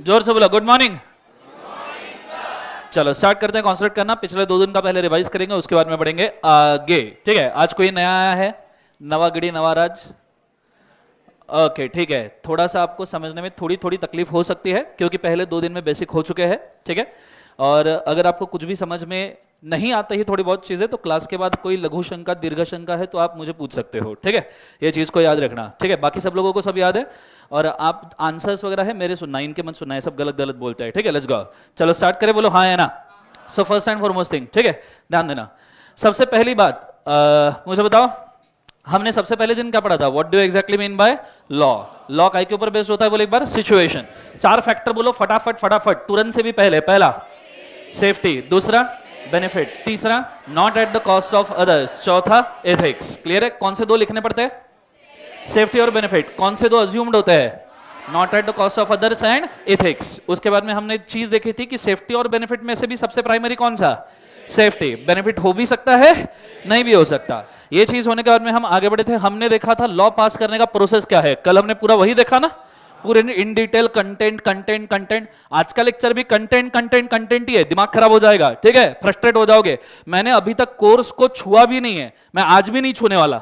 जोर से बोला गुड मॉर्निंग चलो स्टार्ट करते हैं कॉन्सर्ट करना पिछले दो दिन का पहले रिवाइज करेंगे उसके बाद में बढ़ेंगे आगे ठीक है आज कोई नया आया है नवागढ़ी नवाराज ओके ठीक है थोड़ा सा आपको समझने में थोड़ी थोड़ी तकलीफ हो सकती है क्योंकि पहले दो दिन में बेसिक हो चुके हैं ठीक है और अगर आपको कुछ भी समझ में नहीं आता ही थोड़ी बहुत चीज़ें तो क्लास के बाद कोई लघु शंका दीर्घ शंका है तो आप मुझे पूछ सकते हो ठीक है ये चीज़ को याद रखना ठीक है बाकी सब लोगों को सब याद है और आप आंसर्स वगैरह है मेरे सुनना इनके मन सुनना है सब गलत गलत बोलते हैं ठीक है लेट्स गो चलो स्टार्ट करें बोलो हाँ है ना so first and foremost thing ठीक है ध्यान देना सबसे पहली बात आ, मुझे बताओ हमने सबसे पहले दिन क्या पढ़ा था what do actually mean by law law काय के ऊपर बेस्ड होता है बोले एक बार सिचुएशन चार फैक्टर बोलो फटाफट फटाफट तुरंत से भी पहले पहला सेफ्टी दूसरा बेनिफिट तीसरा not at the cost of others चौथा एथिक्स क्लियर है कौन से दो लिखने पड़ते हैं सेफ्टी और बेनिफिट कौन से दो अज्यूम्ड होते हैं not at the cost of others and ethics उसके बाद में हमने चीज देखी थी कि सेफ्टी और बेनिफिट में से भी सबसे प्राइमरी कौन सा सेफ्टी बेनिफिट हो भी सकता है नहीं भी हो सकता यह चीज होने के बाद में हम आगे बढ़े थे हमने देखा था लॉ पास करने का प्रोसेस क्या है कल हमने पूरा वही देखा ना पूरे in detail content content content आज का लेक्चर भी कंटेंट कंटेंट कंटेंट ही है दिमाग खराब हो जाएगा ठीक है फ्रस्ट्रेट हो जाओगे मैंने अभी तक कोर्स को छुआ भी नहीं है मैं आज भी नहीं छूने वाला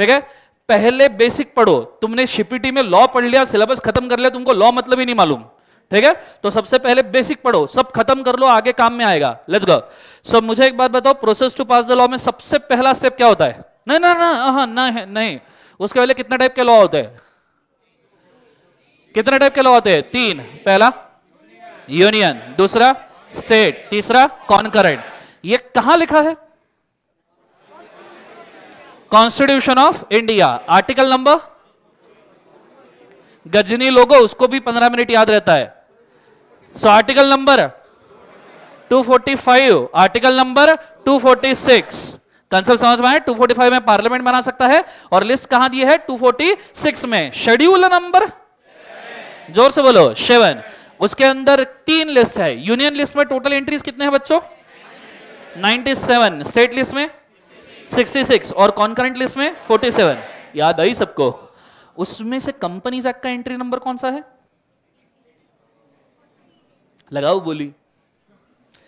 ठीक है पहले बेसिक पढ़ो तुमने शिपीटी में लॉ पढ़ लिया सिलेबस खत्म कर लिया तुमको लॉ मतलब ही नहीं मालूम ठीक है तो सबसे पहले बेसिक पढ़ो सब खत्म कर लो आगे काम में आएगा लेट्स गो सो मुझे एक बात बताओ process to pass the law में सबसे पहला स्टेप क्या होता है नहीं ना ना हाँ ना है नहीं उसके पहले कितना टाइप के लॉ होते हैं कितने टाइप के लॉ होते हैं तीन पहला यूनियन दूसरा स्टेट तीसरा कॉन्करेंट ये कहां लिखा है constitution of India article number Ghajini लोगो उसको भी पंद्रह मिनट याद रहता है so article number 245 article number 246 concept समझ में आए 245 में पार्लियामेंट बना सकता है और लिस्ट कहां दी है 246 में शेड्यूल नंबर जोर से बोलो सेवन उसके अंदर तीन लिस्ट है यूनियन लिस्ट में टोटल एंट्रीज कितने हैं बच्चों 97 स्टेट लिस्ट में 66 और कॉन्करेंट लिस्ट में 47 याद आई सबको उसमें से कंपनीज एक्ट का एंट्री नंबर कौन सा है लगाओ बोली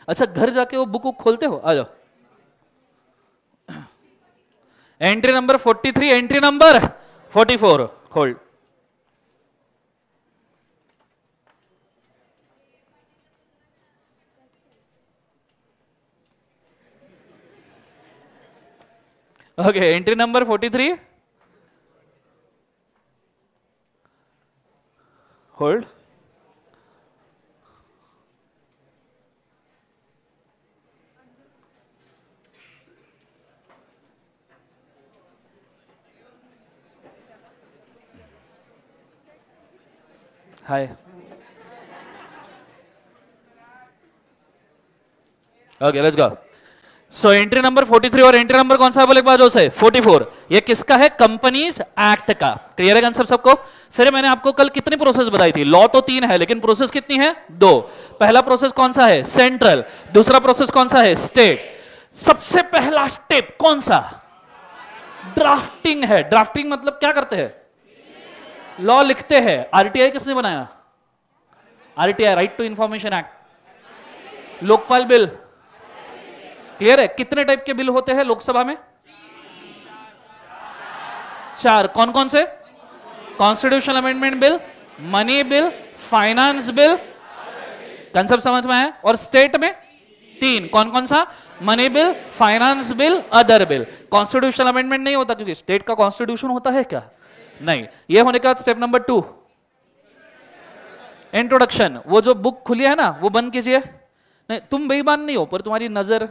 अच्छा घर जाके वो बुक खोलते हो आ जाओ entry number 43 entry number 44 hold Okay, entry number 43. Hold. Hi. Okay, let's go. So entry number 43 और एंट्री नंबर कौन सा बोले बाजो से 44 ये किसका है कंपनीज एक्ट का क्लियर है कंसेप्ट सबको फिर मैंने आपको कल कितनी प्रोसेस बताई थी लॉ तो तीन है लेकिन प्रोसेस कितनी है दो पहला प्रोसेस कौन सा है सेंट्रल दूसरा प्रोसेस कौन सा है स्टेट सबसे पहला स्टेप कौन सा ड्राफ्टिंग है ड्राफ्टिंग मतलब क्या करते हैं लॉ लिखते हैं आरटीआई किसने बनाया RTI right to information act Lokpal bill clear है कितने टाइप के बिल होते हैं लोकसभा में चार कौन कौन से constitution amendment bill money bill finance bill concept समझ में आया और स्टेट में तीन कौन कौन सा money bill finance bill other bill constitution amendment नहीं होता क्योंकि स्टेट का कॉन्स्टिट्यूशन होता है क्या नहीं ये होने के बाद स्टेप नंबर टू इंट्रोडक्शन वो जो बुक खुली है ना वो बंद कीजिए नहीं तुम बेईमान नहीं हो पर तुम्हारी नजर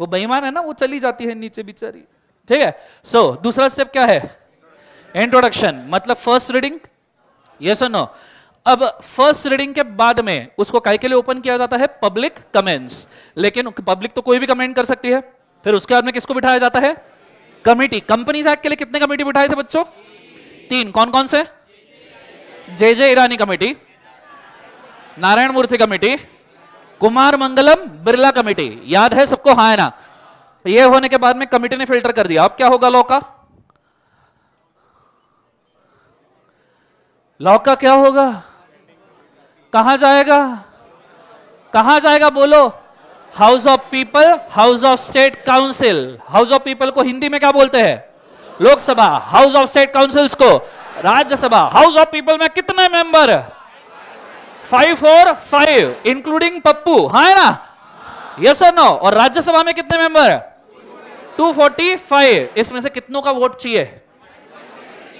वो बेईमान है ना वो चली जाती है नीचे बिचारी ठीक है सो so, दूसरा स्टेप क्या है इंट्रोडक्शन मतलब फर्स्ट रीडिंग ये और नो अब फर्स्ट रीडिंग के बाद में उसको काय के लिए ओपन किया जाता है पब्लिक कमेंट्स लेकिन पब्लिक तो कोई भी कमेंट कर सकती है फिर उसके बाद में किसको बिठाया जाता है कमेटी कंपनीज एक्ट के लिए कितने कमेटी बिठाए थे बच्चों तीन कौन कौन से J J Irani committee Narayan Murthy committee Kumar Mangalam Birla committee याद है सबको हा है ना ये होने के बाद में कमेटी ने फिल्टर कर दिया अब क्या होगा लॉ का लॉ का क्या होगा कहा जाएगा कहा जाएगा बोलो house of people house of state council house of people को हिंदी में क्या बोलते हैं Lok Sabha house of state councils को राज्यसभा हाउस ऑफ पीपल में कितने मेंबर है? Five four five including Pappu हाँ है ना यस और नो और राज्यसभा में कितने मेंबर है फाइव इसमें से कितनों का वोट चाहिए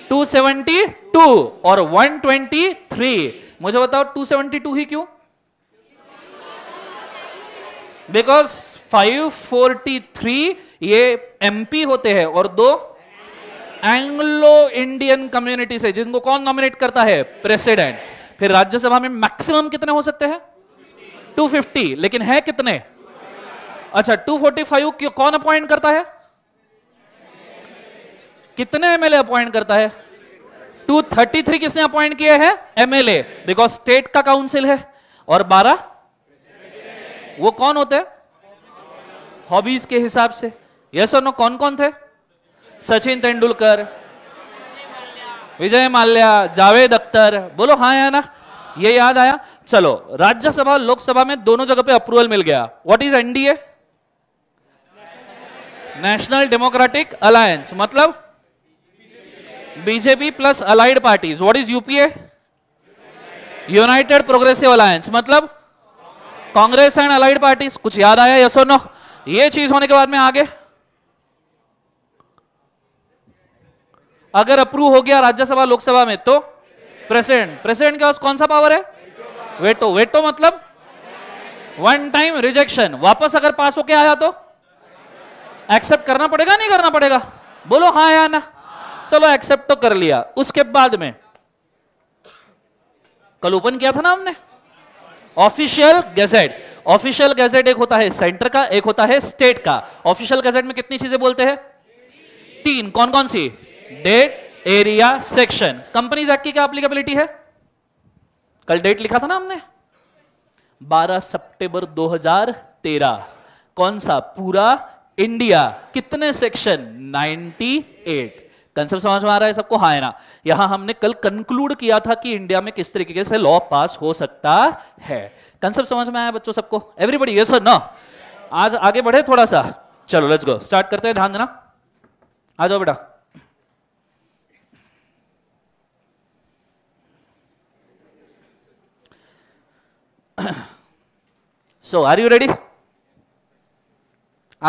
टू सेवेंटी टू और वन ट्वेंटी थ्री मुझे बताओ टू सेवेंटी टू ही क्यों बिकॉज फाइव फोर्टी थ्री ये एमपी होते हैं और दो एंग्लो इंडियन कम्युनिटी से जिनको कौन नॉमिनेट करता है प्रेसिडेंट फिर राज्यसभा में मैक्सिमम कितने हो सकते हैं 250 लेकिन है कितने अच्छा 245 फाइव कौन अपॉइंट करता है कितने एमएलए अपॉइंट करता है 233 किसने अपॉइंट किए हैं एमएलए बिकॉज स्टेट का काउंसिल है और 12 वो कौन होते हॉबीज के हिसाब से यस और नो कौन कौन थे सचिन तेंदुलकर विजय माल्या जावेद अख्तर बोलो हाँ या ना ये याद आया चलो राज्यसभा लोकसभा में दोनों जगह पे अप्रूवल मिल गया what is NDA national democratic alliance मतलब BJP plus allied parties what is UPA united progressive alliance मतलब कांग्रेस एंड अलाइड पार्टीज कुछ याद आया यसो नो ये चीज होने के बाद में आगे अगर अप्रूव हो गया राज्यसभा लोकसभा में तो प्रेसिडेंट प्रेसिडेंट के पास कौन सा पावर है वेटो वेटो मतलब वन टाइम रिजेक्शन वापस अगर पास होके आया तो एक्सेप्ट करना पड़ेगा नहीं करना पड़ेगा बोलो हाँ या ना चलो एक्सेप्ट तो कर लिया उसके बाद में कल ओपन किया था ना हमने ऑफिशियल गैजेट ऑफिशियल गैजेट एक होता है सेंटर का एक होता है स्टेट का ऑफिशियल गैजेट में कितनी चीजें बोलते हैं तीन कौन कौन सी date area section companies act की क्या अप्लीकेबिलिटी है कल डेट लिखा था ना हमने 12 सितंबर 2013 कौन सा पूरा इंडिया कितने सेक्शन 98 कंसेप्ट समझ में आ रहा है सबको हाँ है ना यहां हमने कल कंक्लूड किया था कि इंडिया में किस तरीके से लॉ पास हो सकता है कंसेप्ट समझ में आया बच्चों सबको एवरीबडी ये सर ना आज आगे बढ़े थोड़ा सा चलो लेट्स गो स्टार्ट करते हैं ध्यान देना आ जाओ बेटा सो आर यू रेडी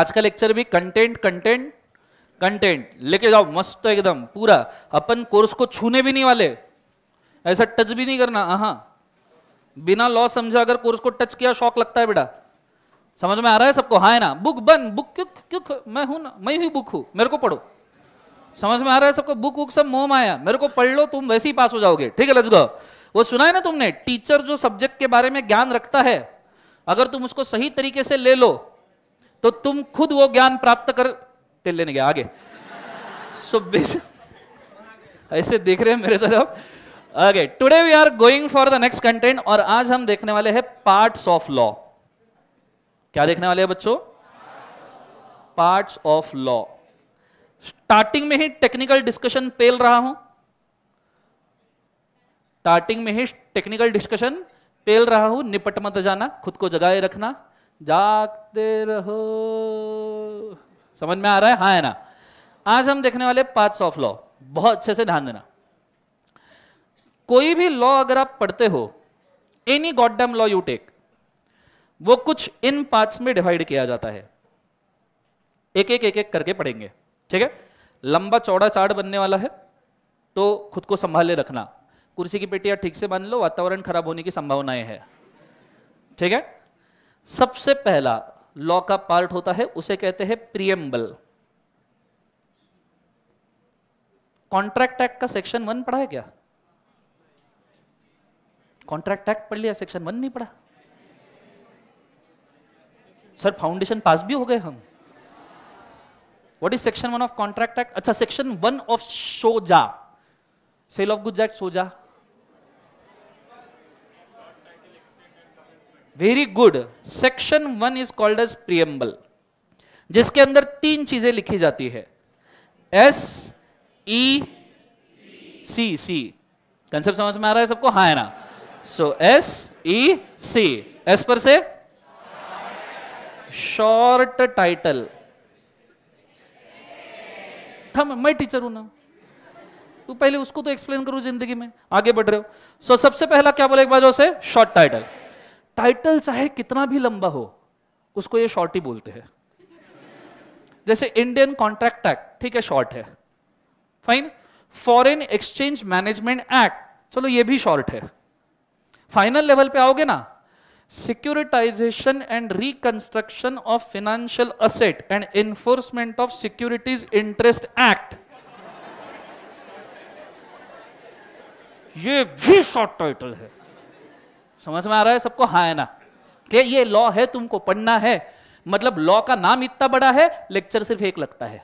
आज का लेक्चर भी कंटेंट कंटेंट कंटेंट लेके जाओ मस्त तो एकदम पूरा अपन कोर्स को छूने भी नहीं वाले ऐसा टच भी नहीं करना हाँ बिना लॉ समझा अगर कोर्स को टच किया शौक लगता है बेटा समझ में आ रहा है सबको हाँ है ना बुक बन बुक क्यों क्यों मैं हूं ना मैं ही बुक हूं मेरे को पढ़ो समझ में आ रहा है सबको बुक वुक सब मोह माया मेरे को पढ़ लो तुम वैसे ही पास हो जाओगे ठीक है लज गो वो सुना है ना तुमने टीचर जो सब्जेक्ट के बारे में ज्ञान रखता है अगर तुम उसको सही तरीके से ले लो तो तुम खुद वो ज्ञान प्राप्त कर तेल लेने गया आगे सो ऐसे देख रहे हैं मेरे तरफ आगे today we are going for the next content और आज हम देखने वाले हैं पार्ट्स ऑफ लॉ क्या देखने वाले हैं बच्चों पार्ट्स ऑफ लॉ स्टार्टिंग में ही टेक्निकल डिस्कशन पेल रहा हूं स्टार्टिंग में ही टेक्निकल डिस्कशन पेल रहा हूं निपट मत जाना खुद को जगाए रखना जागते रहो समझ में आ रहा है हाँ है ना आज हम देखने वाले पार्ट्स ऑफ लॉ बहुत अच्छे से ध्यान देना कोई भी लॉ अगर आप पढ़ते हो any goddamn law you take वो कुछ इन पार्ट्स में डिवाइड किया जाता है एक एक एक एक करके पढ़ेंगे ठीक है लंबा चौड़ा चार्ट बनने वाला है तो खुद को संभाले रखना कुर्सी की पेटियां ठीक से बांध लो वातावरण खराब होने की संभावनाएं है ठीक है सबसे पहला लॉ का पार्ट होता है उसे कहते हैं प्रियम्बल कॉन्ट्रैक्ट एक्ट का सेक्शन वन पढ़ा है क्या कॉन्ट्रैक्ट एक्ट पढ़ लिया सेक्शन वन नहीं पढ़ा सर फाउंडेशन पास भी हो गए हम what is section one of contract act अच्छा सेक्शन वन ऑफ सोजा सेल ऑफ गुड्स एक्ट सोजा very good section one is called as preamble जिसके अंदर तीन चीजें लिखी जाती है एस ई सी सी कंसेप्ट समझ में आ रहा है सबको हाँ है ना सो एस ई सी एस पर से शॉर्ट टाइटल थम मैं टीचर हूं ना तो पहले उसको तो एक्सप्लेन करो जिंदगी में आगे बढ़ रहे हो सो so, सबसे पहला क्या बोले एक जो से शॉर्ट टाइटल टाइटल चाहे कितना भी लंबा हो उसको ये शॉर्ट ही बोलते हैं जैसे इंडियन कॉन्ट्रैक्ट एक्ट ठीक है शॉर्ट है fine foreign exchange management act चलो ये भी शॉर्ट है फाइनल लेवल पे आओगे ना securitisation and reconstruction of financial asset and enforcement of securities interest act ये भी शॉर्ट टाइटल है समझ में आ रहा है सबको हाँ है ना कि ये लॉ है तुमको पढ़ना है मतलब लॉ का नाम इतना बड़ा है लेक्चर सिर्फ एक लगता है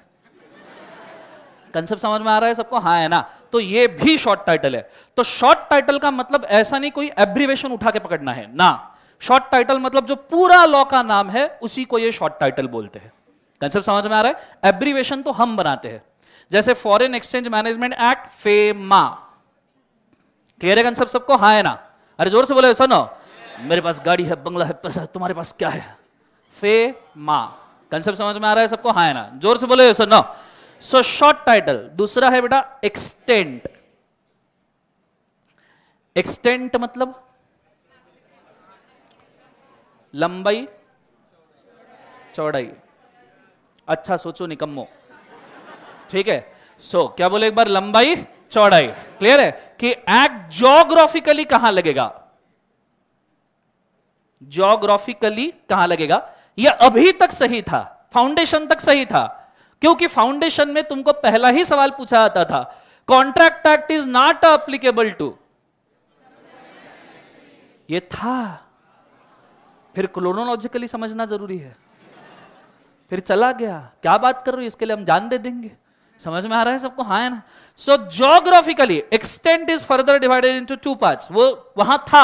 कंसेप्ट समझ में आ रहा है सबको हाँ है ना तो ये भी शॉर्ट टाइटल है तो शॉर्ट टाइटल का मतलब ऐसा नहीं कोई एब्रीवेशन उठा के पकड़ना है ना शॉर्ट टाइटल मतलब जो पूरा लॉ का नाम है उसी को ये शॉर्ट टाइटल बोलते हैं कंसेप्ट समझ में आ रहा है एब्रीवेशन तो हम बनाते हैं जैसे foreign exchange management act FEMA clear है कंसेप्ट सबको हाँ है ना अरे जोर से बोले सुनो मेरे पास गाड़ी है बंगला है पैसा तुम्हारे पास क्या है फे मा कंसेप्ट समझ में आ रहा है सबको हाँ ना जोर से बोले सुनो सो शॉर्ट टाइटल दूसरा है बेटा एक्सटेंट एक्सटेंट मतलब लंबाई चौड़ाई अच्छा सोचो निकम्मो ठीक है सो so, क्या बोले एक बार लंबाई चौड़ाई क्लियर है कि एक्ट जोग्राफिकली कहां लगेगा जोग्राफिकली कहां लगेगा यह अभी तक सही था फाउंडेशन तक सही था क्योंकि फाउंडेशन में तुमको पहला ही सवाल पूछा जाता था contract act is not applicable to ये था फिर क्लोनोलॉजिकली समझना जरूरी है फिर चला गया क्या बात कर रही हो इसके लिए हम जान दे देंगे समझ में आ रहा है सबको हाँ है ना so geographically extent is further divided into two parts वो वहां था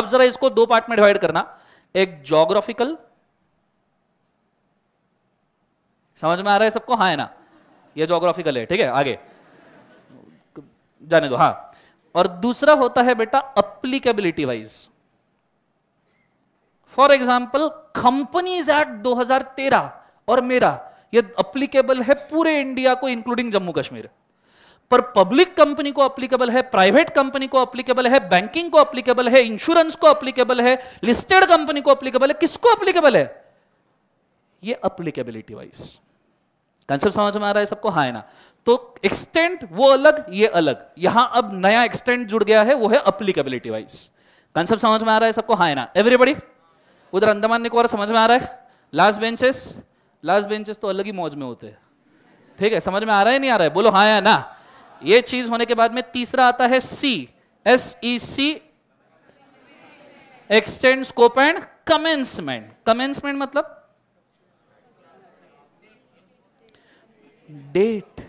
अब जरा इसको दो पार्ट में डिवाइड करना एक जोग्राफिकल समझ में आ रहा है सबको हाँ है ना ये जोग्राफिकल है ठीक है आगे जाने दो हाँ और दूसरा होता है बेटा applicability wise for example companies act 2013 और मेरा ये अप्लीकेबल है पूरे इंडिया को इंक्लूडिंग जम्मू कश्मीर पर पब्लिक कंपनी को अप्लीकेबल है प्राइवेट कंपनी को अप्लीकेबल है बैंकिंग को अप्लीकेबल है इंश्योरेंस को अप्लीकेबल है लिस्टेड कंपनी को अप्लीकेबल है किसको अप्लीकेबल है ये अप्लीकेबिलिटी वाइज कंसेप्ट समझ में आ रहा है सबको हाँ ना तो एक्सटेंट वो अलग ये अलग यहां अब नया एक्सटेंट जुड़ गया है वो है अप्लीकेबिलिटी वाइज कंसेप्ट समझ में आ रहा है सबको हाँ ना एवरीबडी उधर अंदमान निकोबार समझ में आ रहा है लास्ट बेंचेस लास्ट बेंचेस तो अलग ही मौज में होते हैं ठीक है समझ में आ रहा है नहीं आ रहा है बोलो हाँ या ना ये चीज होने के बाद में तीसरा आता है C S E C extend scope and commencement commencement मतलब डेट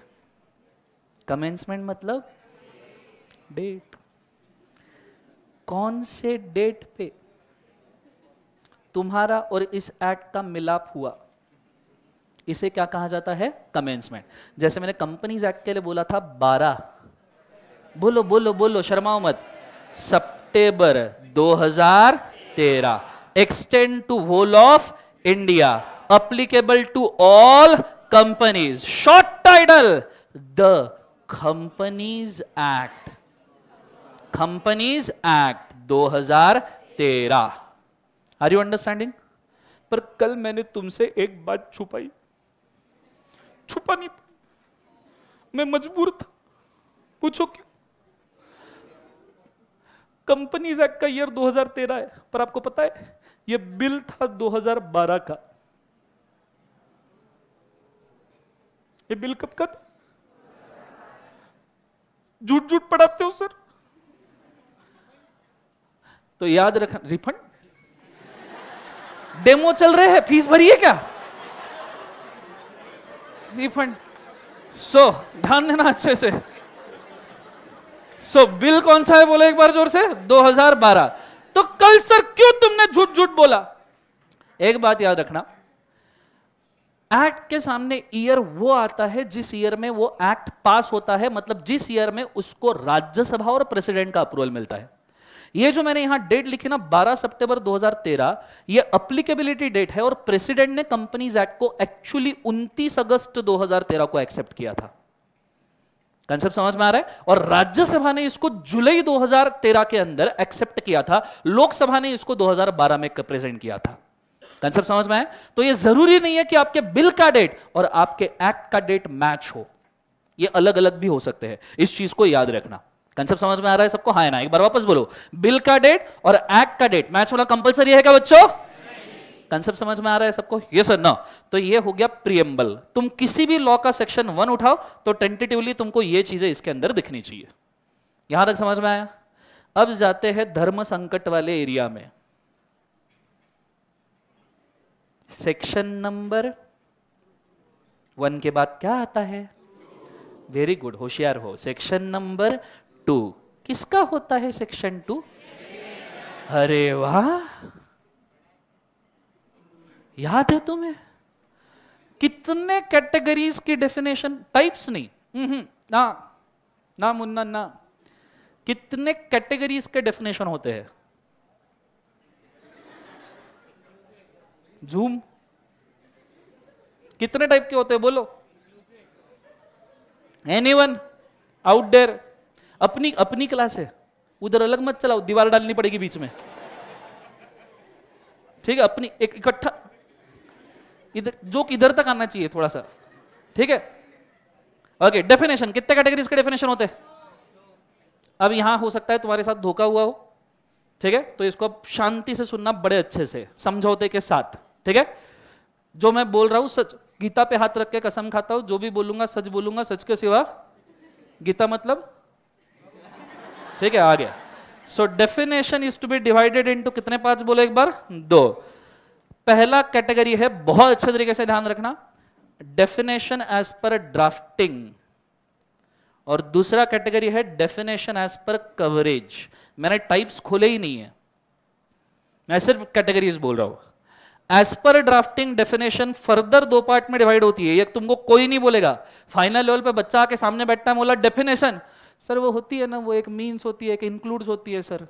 कमेंसमेंट मतलब डेट कौन से डेट पे तुम्हारा और इस एक्ट का मिलाप हुआ इसे क्या कहा जाता है कमेंसमेंट जैसे मैंने कंपनीज एक्ट के लिए बोला था बारह बोलो बोलो बोलो शर्माओ मत सितंबर 2013 extend to whole of India applicable to all companies short title the companies act companies act 2013 are you understanding पर कल मैंने तुमसे एक बात छुपाई छुपा नहीं मैं मजबूर था पूछो क्यों कंपनीज एक्ट का ईयर 2013 है पर आपको पता है ये बिल था 2012 का ये बिल कब का था झूठ झूठ पढ़ाते हो सर तो याद रखना रिफंड डेमो चल रहे हैं फीस भरी है क्या रिफंड सो ध्यान देना अच्छे से सो so, बिल कौन सा है बोले एक बार जोर से 2012 तो कल सर क्यों तुमने झूठ झूठ बोला एक बात याद रखना एक्ट के सामने ईयर वो आता है जिस ईयर में वो एक्ट पास होता है मतलब जिस ईयर में उसको राज्यसभा और प्रेसिडेंट का अप्रूवल मिलता है ये जो मैंने यहां डेट लिखी ना 12 सितंबर 2013 ये अप्लीकेबिलिटी डेट है और प्रेसिडेंट ने कंपनीज एक्ट को एक्चुअली 29 अगस्त 2013 को एक्सेप्ट किया था कंसेप्ट समझ में आ रहा है और राज्यसभा ने इसको जुलाई 2013 के अंदर एक्सेप्ट किया था लोकसभा ने इसको 2012 में प्रेजेंट किया था कंसेप्ट समझ में आए तो यह जरूरी नहीं है कि आपके बिल का डेट और आपके एक्ट का डेट मैच हो ये अलग अलग भी हो सकते हैं इस चीज को याद रखना कंसेप्ट समझ में आ रहा है सबको हाँ ना एक बार वापस बोलो बिल का डेट और एक्ट का डेट मैच होना कंपलसरी है क्या बच्चों कंसेप्ट समझ में आ रहा है सबको ये सर ना तो ये हो गया प्रियम्बल तुम किसी भी लॉ का सेक्शन वन उठाओ तो टेंटेटिवली तुमको ये चीजें इसके अंदर दिखनी चाहिए यहां तक समझ में आया अब जाते हैं धर्म संकट वाले एरिया में सेक्शन नंबर वन के बाद क्या आता है वेरी गुड होशियार हो सेक्शन नंबर टू किसका होता है सेक्शन टू अरे वाह याद है तुम्हें कितने कैटेगरीज की डेफिनेशन टाइप्स नहीं हम्म, हम्म, ना ना मुन्ना ना कितने कैटेगरीज के डेफिनेशन होते हैं जूम कितने टाइप के होते हैं बोलो एनी वन आउट डेयर अपनी अपनी क्लास है उधर अलग मत चलाओ दीवार डालनी पड़ेगी बीच में ठीक है अपनी एक इकट्ठा इधर जो किधर तक आना चाहिए थोड़ा सा ठीक है ओके डेफिनेशन कितने कैटेगरीज के डेफिनेशन होते हैं अब यहां हो सकता है तुम्हारे साथ धोखा हुआ हो ठीक है तो इसको अब शांति से सुनना बड़े अच्छे से समझौते के साथ ठीक है जो मैं बोल रहा हूं सच गीता पे हाथ रख के कसम खाता हूं जो भी बोलूंगा सच बोलूंगा सच के सिवा गीता मतलब ठीक है आगे so definition is to be divided into कितने पार्ट बोले एक बार दो पहला कैटेगरी है बहुत अच्छे तरीके से ध्यान रखना डेफिनेशन एज पर ड्राफ्टिंग और दूसरा कैटेगरी है डेफिनेशन एज पर कवरेज मैंने टाइप्स खोले ही नहीं है मैं सिर्फ कैटेगरीज बोल रहा हूं as per drafting definition further दो पार्ट में डिवाइड होती है एक तुमको कोई नहीं बोलेगा फाइनल लेवल पे बच्चा आके सामने बैठता है बोला डेफिनेशन सर वो होती है ना वो एक मीन्स होती है एक होती है सर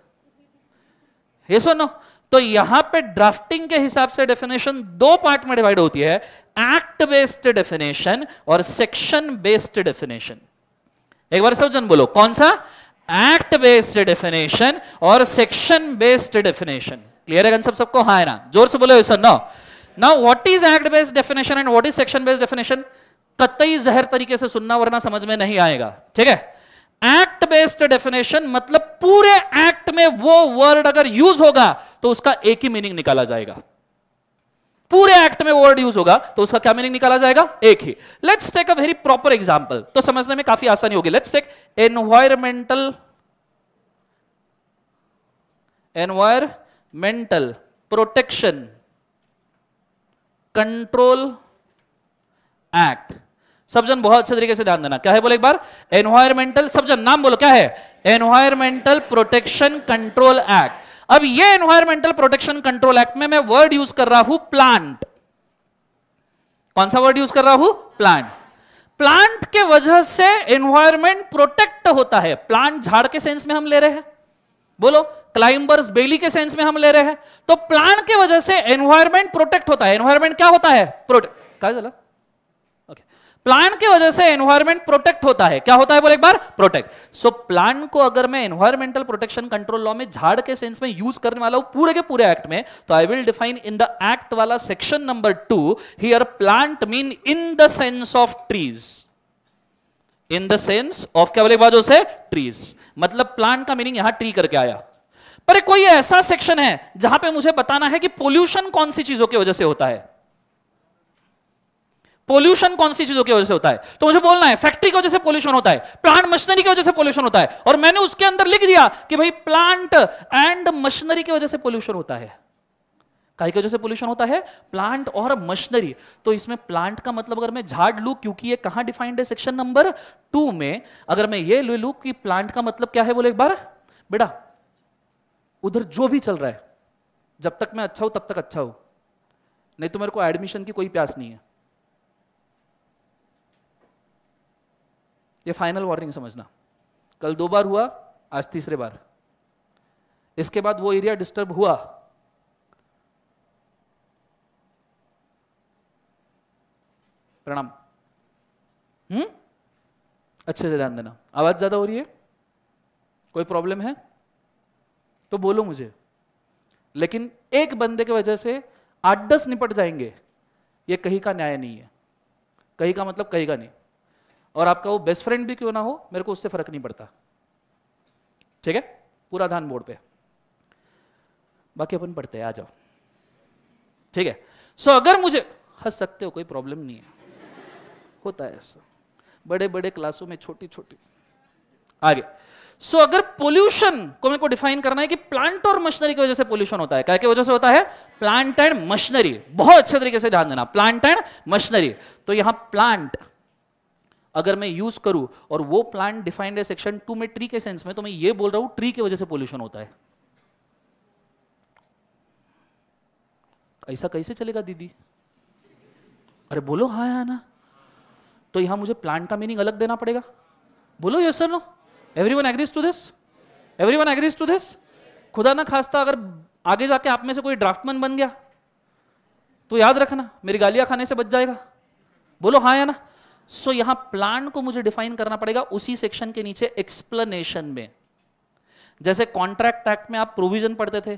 ये सुनो तो यहां पे ड्राफ्टिंग के हिसाब से डेफिनेशन दो पार्ट में डिवाइड होती है एक्ट बेस्ड डेफिनेशन और सेक्शन बेस्ड डेफिनेशन एक बार सब जन बोलो कौन सा एक्ट बेस्ड डेफिनेशन और सेक्शन बेस्ड डेफिनेशन क्लियर है सब सबको हाँ है ना जोर से बोलो sir no now what is act based definition and what is section based definition कतई जहर तरीके से सुनना वरना समझ में नहीं आएगा ठीक है एक्ट बेस्ड डेफिनेशन मतलब पूरे एक्ट में वो वर्ड अगर यूज होगा तो उसका एक ही मीनिंग निकाला जाएगा पूरे एक्ट में वर्ड यूज होगा तो उसका क्या मीनिंग निकाला जाएगा एक ही let's take a very proper example तो समझने में काफी आसानी होगी let's take environmental environmental protection control act सब जन बहुत अच्छे तरीके से ध्यान देना क्या है बोले एक बार एनवायरमेंटल सब जन नाम बोलो क्या है एनवायरमेंटल प्रोटेक्शन कंट्रोल एक्ट अब ये एनवायरमेंटल प्रोटेक्शन कंट्रोल एक्ट में मैं वर्ड यूज कर रहा हूं प्लांट कौन सा वर्ड यूज कर रहा हूं प्लांट प्लांट के वजह से एनवायरमेंट प्रोटेक्ट होता है प्लांट झाड़ के सेंस में हम ले रहे हैं बोलो क्लाइंबर्स बेली के सेंस में हम ले रहे हैं तो प्लांट के वजह से एनवायरमेंट प्रोटेक्ट होता है एनवायरमेंट क्या होता है प्रोटेक्ट क्या चला प्लांट की वजह से एनवायरमेंट प्रोटेक्ट होता है क्या होता है तो बोले एक बार प्रोटेक्ट सो प्लांट को अगर मैं एनवायरमेंटल प्रोटेक्शन कंट्रोल लॉ में झाड़ के सेंस में यूज करने वाला हूं पूरे के पूरे एक्ट में तो I will define in the act वाला section number two here plant mean in the sense of trees in the sense of क्या बोले बाजू से ट्रीज मतलब प्लांट का मीनिंग यहां ट्री करके आया पर कोई ऐसा सेक्शन है जहां पे मुझे बताना है कि पोल्यूशन कौन सी चीजों की वजह से होता है पोल्यूशन कौन सी चीजों की वजह से होता है तो मुझे बोलना है फैक्ट्री की वजह से पोल्यूशन होता है प्लांट मशीनरी की वजह से पोल्यूशन होता है और मैंने उसके अंदर लिख दिया कि भाई प्लांट एंड मशीनरी की वजह से पोल्यूशन होता है की वजह से पोल्यूशन होता है प्लांट और मशीनरी तो इसमें प्लांट का मतलब अगर मैं झाड़ लू क्योंकि ये कहां डिफाइंड है सेक्शन नंबर टू में अगर मैं ये ले लू कि प्लांट का मतलब क्या है बोले एक बार बेटा उधर जो भी चल रहा है जब तक मैं अच्छा हूं तब तक अच्छा हूं नहीं तो मेरे को एडमिशन की कोई प्यास नहीं है ये फाइनल वार्निंग समझना कल दो बार हुआ आज तीसरे बार इसके बाद वो एरिया डिस्टर्ब हुआ प्रणाम हम्म अच्छे से ध्यान देना आवाज ज्यादा हो रही है कोई प्रॉब्लम है तो बोलो मुझे लेकिन एक बंदे की वजह से आठ दस निपट जाएंगे ये कहीं का न्याय नहीं है कहीं का मतलब कहीं का नहीं और आपका वो बेस्ट फ्रेंड भी क्यों ना हो मेरे को उससे फर्क नहीं पड़ता ठीक है पूरा ध्यान बोर्ड पे बाकी अपन पढ़ते हैं आ जाओ ठीक है सो so, अगर मुझे हंस सकते हो कोई प्रॉब्लम नहीं है होता है ऐसा बड़े बड़े क्लासों में छोटी छोटी आगे सो so, अगर पोल्यूशन को मेरे को डिफाइन करना है कि प्लांट और मशीनरी की वजह से पोल्यूशन होता है क्या की वजह से होता है प्लांट एंड मशीनरी बहुत अच्छे तरीके से ध्यान देना प्लांट एंड मशीनरी तो यहां प्लांट अगर मैं यूज करूँ और वो प्लांट डिफाइंड है सेक्शन टू में ट्री के सेंस में तो मैं ये बोल रहा हूँ ट्री की वजह से पोल्यूशन होता है ऐसा कैसे चलेगा दीदी अरे बोलो हाँ या ना तो यहां मुझे प्लांट का मीनिंग अलग देना पड़ेगा बोलो yes sir no everyone agrees to this everyone agrees to this खुदा ना खास्ता अगर आगे जाके आप में से कोई ड्राफ्टमैन बन गया तो याद रखना मेरी गालियां खाने से बच जाएगा बोलो हाँ या ना सो so, यहां प्लान को मुझे डिफाइन करना पड़ेगा उसी सेक्शन के नीचे एक्सप्लेनेशन में जैसे कॉन्ट्रैक्ट एक्ट में आप प्रोविजन पढ़ते थे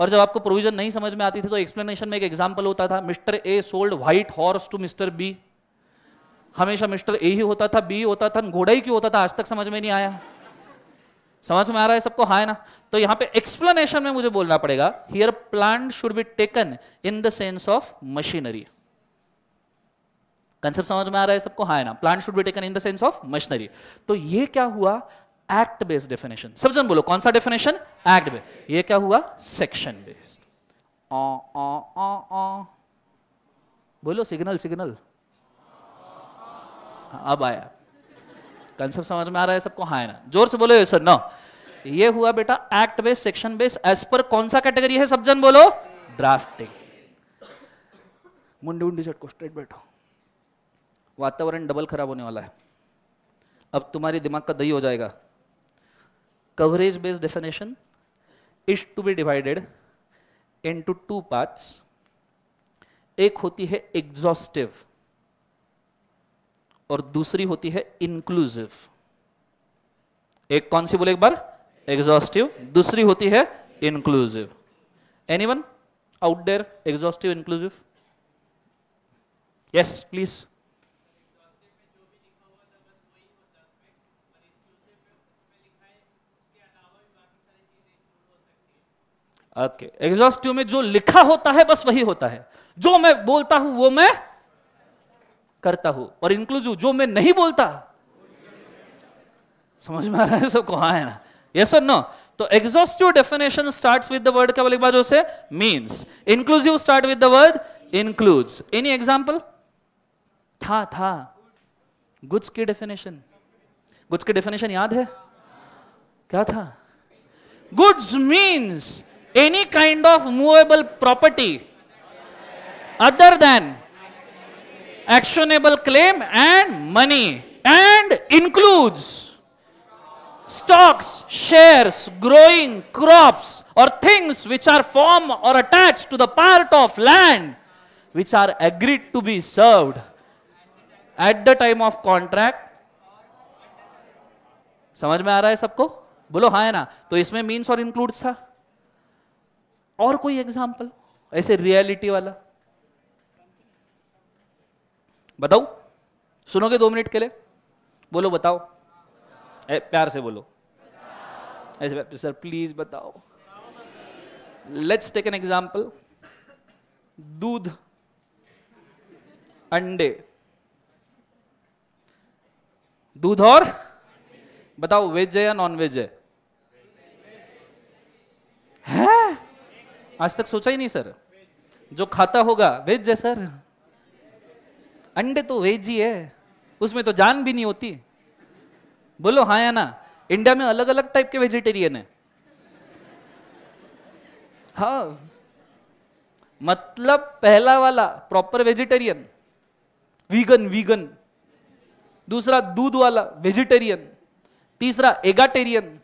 और जब आपको प्रोविजन नहीं समझ में आती थी तो एक्सप्लेनेशन में एक एग्जाम्पल होता था mister A sold white horse to mister B हमेशा मिस्टर ए ही होता था बी होता था घोड़ा ही क्यों होता था आज तक समझ में नहीं आया समझ में आ रहा है सबको हाँ है ना तो यहां पे एक्सप्लेनेशन में मुझे बोलना पड़ेगा here plant should be taken in the sense of machinery concept समझ में आ रहा है सबको हाँ ना plant should be taken in the sense of machinery तो ये क्या हुआ एक्ट बेस्ड डेफिनेशन सब जन बोलो कौन सा डेफिनेशन एक्ट बेस्ड ये क्या हुआ सेक्शन बेस्ड बोलो सिग्नल सिग्नल हाँ, अब आया कंसेप्ट समझ में आ रहा है सबको हाँ ना जोर से बोलो ये सर ना ये हुआ बेटा act based section based as per कौन सा कैटेगरी है सब जन बोलो ड्राफ्टिंग मुंडी मुंडी शर्ट को स्ट्रेट बैठो वातावरण डबल खराब होने वाला है अब तुम्हारे दिमाग का दही हो जाएगा based definition is to be divided into two part एक होती है एग्जॉस्टिव और दूसरी होती है इंक्लूसिव एक कौन सी बोले एक बार एग्जॉस्टिव दूसरी होती है inclusive anyone out there exhaustive inclusive yes please okay exhaustive में जो लिखा होता है बस वही होता है जो मैं बोलता हूं वो मैं करता हूं और इंक्लूसिव जो मैं नहीं बोलता समझ में आ रहा है सबको हाँ है ना यस और नो तो exhaustive definition start with the word क्या बोलेगा से means inclusive start with the word includes any example था था गुड्स की डेफिनेशन गुड्स की डेफिनेशन याद है क्या था goods means any kind of movable property other than actionable claim and money and includes stocks, shares, growing crops or things which are form or attached to the part of land which are agreed to be served at the time of contract. समझ में आ रहा है सबको बोलो हाँ है ना तो इसमें मीन्स और इंक्लूड्स था और कोई एग्जाम्पल ऐसे रियलिटी वाला बताओ सुनोगे दो मिनट के लिए बोलो बताओ ए, प्यार से बोलो ऐसे सर प्लीज बताओ लेट्स टेक एन एग्जाम्पल दूध अंडे दूध और बताओ वेज है या नॉन वेज है आज तक सोचा ही नहीं सर जो खाता होगा वेज है सर अंडे तो वेज ही है उसमें तो जान भी नहीं होती बोलो हाँ या ना इंडिया में अलग अलग टाइप के वेजिटेरियन है हा मतलब पहला वाला प्रॉपर वेजिटेरियन वीगन वीगन दूसरा दूध वाला वेजिटेरियन तीसरा एगाटेरियन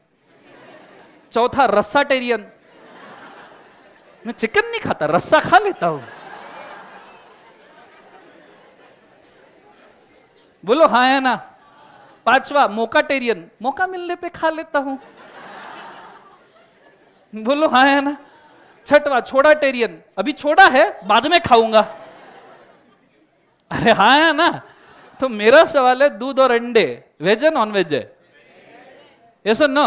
चौथा रस्साटेरियन मैं चिकन नहीं खाता रस्सा खा लेता हूं बोलो हा है ना पांचवा टेरियन मौका मिलने पे खा लेता हूं बोलो हा है ना छठवा छोड़ा टेरियन अभी छोड़ा है बाद में खाऊंगा अरे हा है ना तो मेरा सवाल है दूध और अंडे वेज है नॉन वेज है यस नो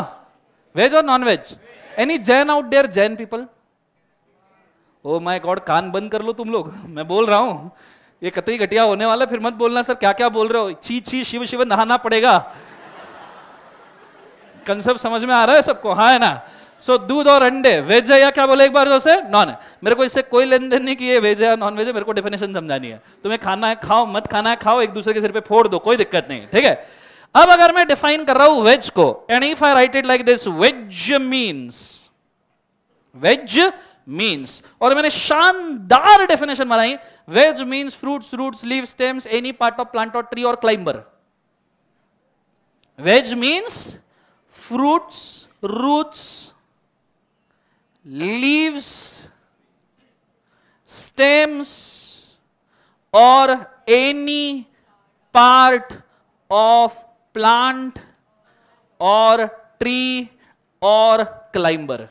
वेज और non veg any Jain out there Jain people oh my god कान बंद कर लो तुम लोग मैं बोल रहा हूँ ये कतई घटिया होने वाला फिर मत बोलना सर क्या क्या बोल रहे हो छी छी शिव शिव नहाना पड़ेगा कंसेप्ट समझ में आ रहा है सबको हाँ है ना सो so, दूध और अंडे वेज है या क्या बोले एक बार से नॉन है मेरे को इससे कोई लेन देन नहीं कि ये वेज है या नॉन वेज है मेरे को डेफिनेशन समझानी है तुम्हें खाना है खाओ मत खाना है खाओ एक दूसरे के सिर पे फोड़ दो कोई दिक्कत नहीं ठीक है अब अगर मैं डिफाइन कर रहा हूं वेज को and if I right it like this ways means veg means और मैंने शानदार डेफिनेशन बनाई veg means fruits roots leave stems any part of plant और ट्री और climber veg means fruits roots leaves, stems और any part of plant और tree और climber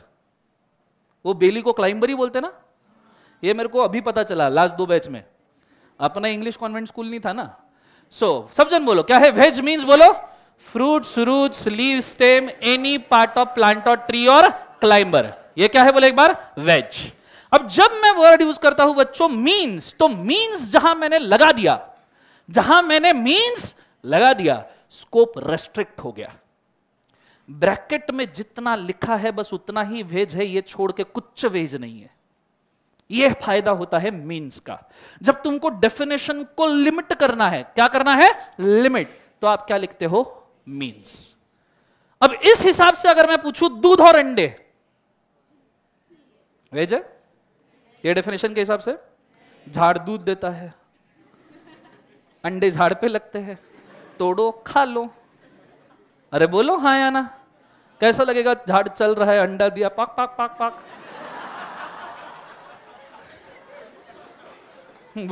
वो बेली को क्लाइंबर ही बोलते ना ये मेरे को अभी पता चला लास्ट दो बैच में अपना इंग्लिश कॉन्वेंट स्कूल नहीं था ना सो so, सब जन बोलो क्या है वेज मीन्स बोलो fruit root leave stem any part of plant और ट्री और क्लाइंबर ये क्या है बोले एक बार वेज अब जब मैं वर्ड यूज करता हूं बच्चों मीन्स तो मीन्स जहां मैंने लगा दिया जहां मैंने मीन्स लगा दिया स्कोप रेस्ट्रिक्ट हो गया ब्रैकेट में जितना लिखा है बस उतना ही वेज है ये छोड़ के कुछ वेज नहीं है यह फायदा होता है मींस का जब तुमको डेफिनेशन को लिमिट करना है क्या करना है लिमिट तो आप क्या लिखते हो मींस अब इस हिसाब से अगर मैं पूछूं दूध और अंडे वेज है ये डेफिनेशन के हिसाब से झाड़ दूध देता है अंडे झाड़ पे लगते हैं तोड़ो खा लो अरे बोलो हाँ या ना कैसा लगेगा झाड़ चल रहा है अंडा दिया पाक पाक पाक पाक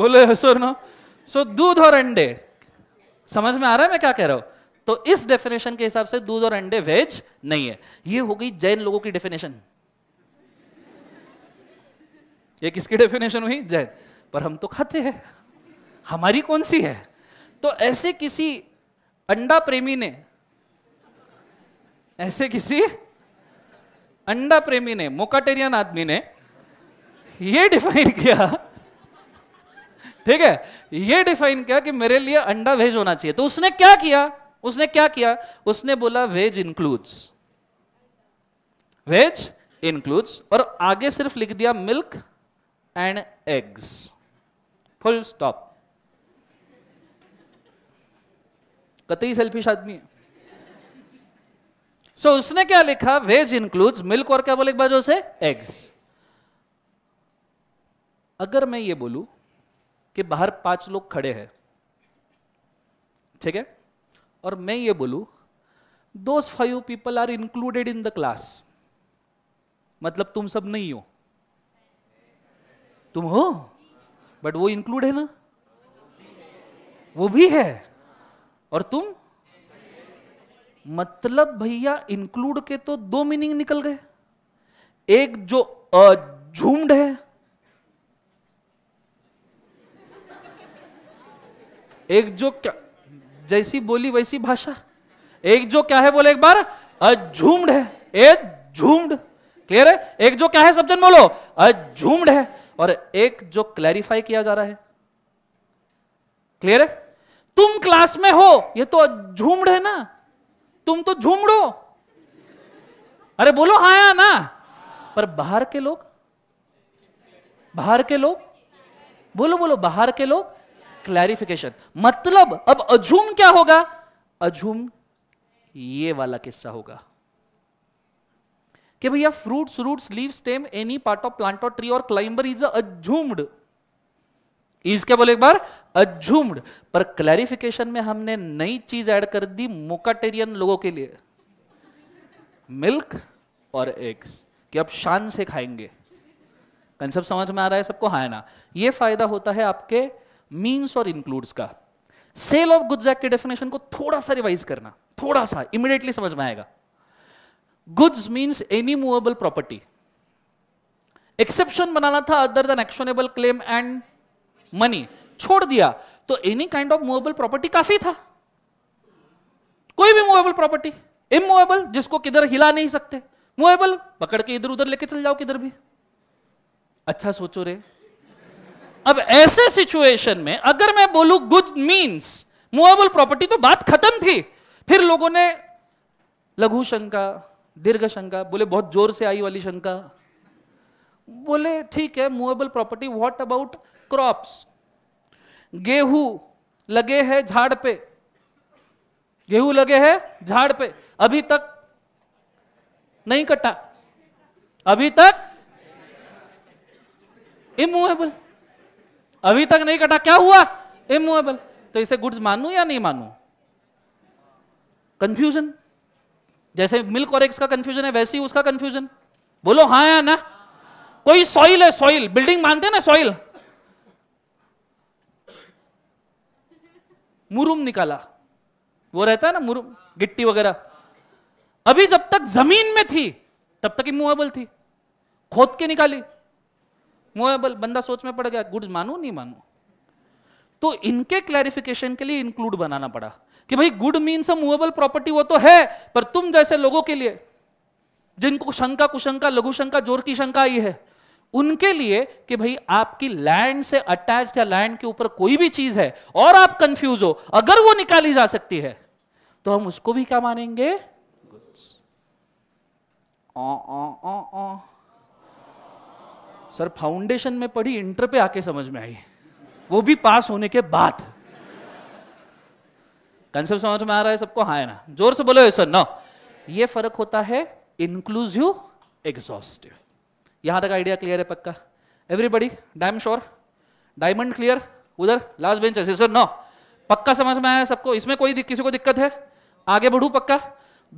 बोले सर ना सो दूध और अंडे समझ में आ रहा है मैं क्या कह रहा हूं तो इस डेफिनेशन के हिसाब से दूध और अंडे वेज नहीं है ये हो गई जैन लोगों की डेफिनेशन ये किसकी डेफिनेशन हुई जैन पर हम तो खाते हैं हमारी कौन सी है तो ऐसे किसी अंडा प्रेमी ने ऐसे किसी अंडा प्रेमी ने मोकाटेरियन आदमी ने ये डिफाइन किया ठीक है ये डिफाइन किया कि मेरे लिए अंडा वेज होना चाहिए तो उसने क्या किया उसने क्या किया उसने बोला वेज इंक्लूड्स वेज इंक्लूड्स और आगे सिर्फ लिख दिया milk and eggs full stop कतई सेल्फिश आदमी है सो so, उसने क्या लिखा वेज इंक्लूड्स मिल्क और क्या बोले एक से एग्स अगर मैं ये बोलू कि बाहर पांच लोग खड़े हैं ठीक है और मैं ये बोलू दो five people are included in the class मतलब तुम सब नहीं हो तुम हो बट वो इंक्लूड है ना वो भी है और तुम मतलब भैया इंक्लूड के तो दो मीनिंग निकल गए एक जो झूम्ड है एक जो क्या जैसी बोली वैसी भाषा एक जो क्या है बोले एक बार झूम्ड है ए झूम्ड क्लियर है एक जो क्या है सब जन बोलो झूम्ड है और एक जो क्लैरिफाई किया जा रहा है क्लियर है तुम क्लास में हो ये तो झूम्ड है ना तुम तो झूमड़ो अरे बोलो हाया या ना पर बाहर के लोग बाहर के लोग बोलो बोलो बाहर के लोग क्लैरिफिकेशन मतलब अब अझूम क्या होगा अजूम ये वाला किस्सा होगा कि भैया fruits roots leave stem any part of plant और ट्री और क्लाइंबर इज अझूम्ड इज क्या बोले एक बार अजूम्ड पर क्लैरिफिकेशन में हमने नई चीज ऐड कर दी मोकाटेरियन लोगों के लिए मिल्क और एग्स कि आप शान से खाएंगे कंसेप्ट समझ में आ रहा है सबको हाँ ना ये फायदा होता है आपके मीन्स और इंक्लूड्स का सेल ऑफ गुड्स एक्ट के डेफिनेशन को थोड़ा सा रिवाइज करना थोड़ा सा इमिडिएटली समझ में आएगा goods means any movable property exception बनाना था other than actionable claim and money छोड़ दिया तो any kind of movable property काफी था कोई भी मूवेबल प्रॉपर्टी इमूवेबल जिसको किधर हिला नहीं सकते मूवेबल पकड़ के इधर उधर लेके चल जाओ किधर भी अच्छा सोचो रे अब ऐसे सिचुएशन में अगर मैं बोलू गुड मीन्स मूवेबल प्रॉपर्टी तो बात खत्म थी फिर लोगों ने लघु शंका दीर्घ शंका बोले बहुत जोर से आई वाली शंका बोले ठीक है movable property what about crops गेहूं लगे हैं झाड़ पे गेहूं लगे हैं झाड़ पे अभी तक नहीं कटा अभी तक इमूवेबल अभी तक नहीं कटा क्या हुआ इमूवेबल तो इसे गुड्स मानू या नहीं मानू कंफ्यूजन जैसे मिल्क और एग्स का कंफ्यूजन है वैसे ही उसका कंफ्यूजन बोलो हाँ या ना कोई सॉइल है सॉइल बिल्डिंग मानते हैं ना सॉइल मुरुम निकाला वो रहता है ना मुरुम गिट्टी वगैरह अभी जब तक जमीन में थी तब तक ही मुआबल थी खोद के निकाली मुआबल बंदा सोच में पड़ गया गुड्स मानू नहीं मानू तो इनके क्लैरिफिकेशन के लिए इंक्लूड बनाना पड़ा कि भाई good means a movable property वो तो है पर तुम जैसे लोगों के लिए जिनको शंका कुशंका लघु शंका जोर की शंका आई है उनके लिए कि भाई आपकी लैंड से अटैच या लैंड के ऊपर कोई भी चीज है और आप कंफ्यूज हो अगर वो निकाली जा सकती है तो हम उसको भी क्या मानेंगे गुड्स सर फाउंडेशन में पढ़ी इंटर पे आके समझ में आई वो भी पास होने के बाद कंसेप्ट समझ में आ रहा है सबको हाँ है ना जोर से बोलो सर ना ये फर्क होता है इंक्लूसिव एग्जॉस्टिव यहां तक आइडिया क्लियर है पक्का everybody damn sure diamond clear उधर लास्ट बेंच है सर नो पक्का समझ में आया सबको इसमें कोई किसी को दिक्कत है आगे बढ़ू पक्का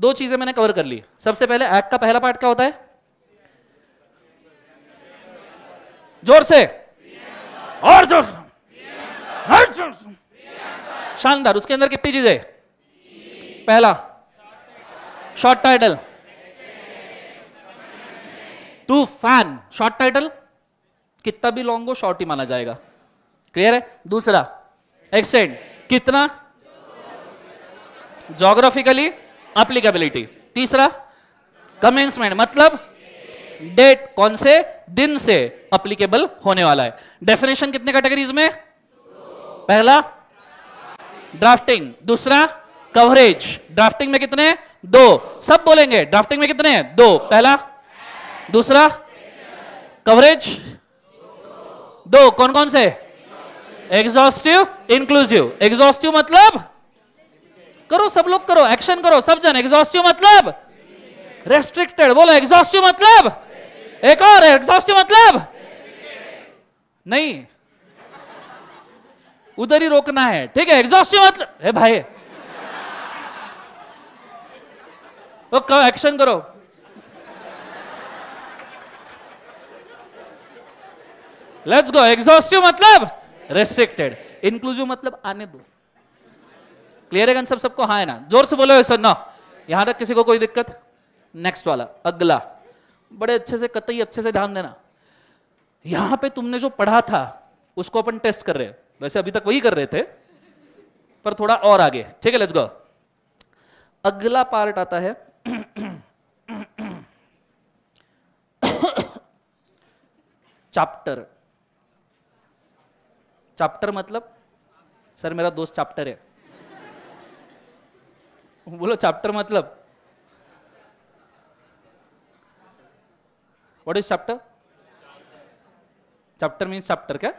दो चीजें मैंने कवर कर ली सबसे पहले एक्ट का पहला पार्ट क्या होता है जोर से और जोर से शानदार उसके अंदर कितनी चीजें पहला शॉर्ट टाइटल टू फैन शॉर्ट टाइटल कितना भी लॉन्ग हो शॉर्ट ही माना जाएगा क्लियर है दूसरा एक्सटेंड कितना जोग्राफिकली अप्लीकेबिलिटी तीसरा कमेंसमेंट मतलब डेट कौन से दिन से अप्लीकेबल होने वाला है डेफिनेशन कितने कैटेगरीज में पहला ड्राफ्टिंग दूसरा कवरेज ड्राफ्टिंग में कितने दो सब बोलेंगे ड्राफ्टिंग में कितने दो पहला दूसरा कवरेज दो कौन कौन से एग्जॉस्टिव इंक्लूसिव एग्जॉस्टिव मतलब करो सब लोग करो एक्शन करो सब जन एग्जॉस्टिव मतलब रेस्ट्रिक्टेड बोलो एग्जॉस्टिव मतलब एक और एग्जॉस्टिव मतलब नहीं उधर ही रोकना है ठीक है एग्जॉस्टिव मतलब है भाई वो एक्शन करो लेट्स गो एग्जॉस्टिव मतलब रेस्ट्रिक्टेड इंक्लूसिव मतलब आने दो क्लियर है सब सबको हाँ है ना जोर से बोलो सर ना यहां तक किसी को कोई दिक्कत नेक्स्ट वाला अगला बड़े अच्छे से कतई अच्छे से ध्यान देना यहां पे तुमने जो पढ़ा था उसको अपन टेस्ट कर रहे हैं वैसे अभी तक वही कर रहे थे पर थोड़ा और आगे ठीक है लेट्स गो अगला पार्ट आता है चैप्टर चैप्टर मतलब सर मेरा दोस्त चैप्टर है बोलो चैप्टर मतलब what is chapter chapter means chapter क्या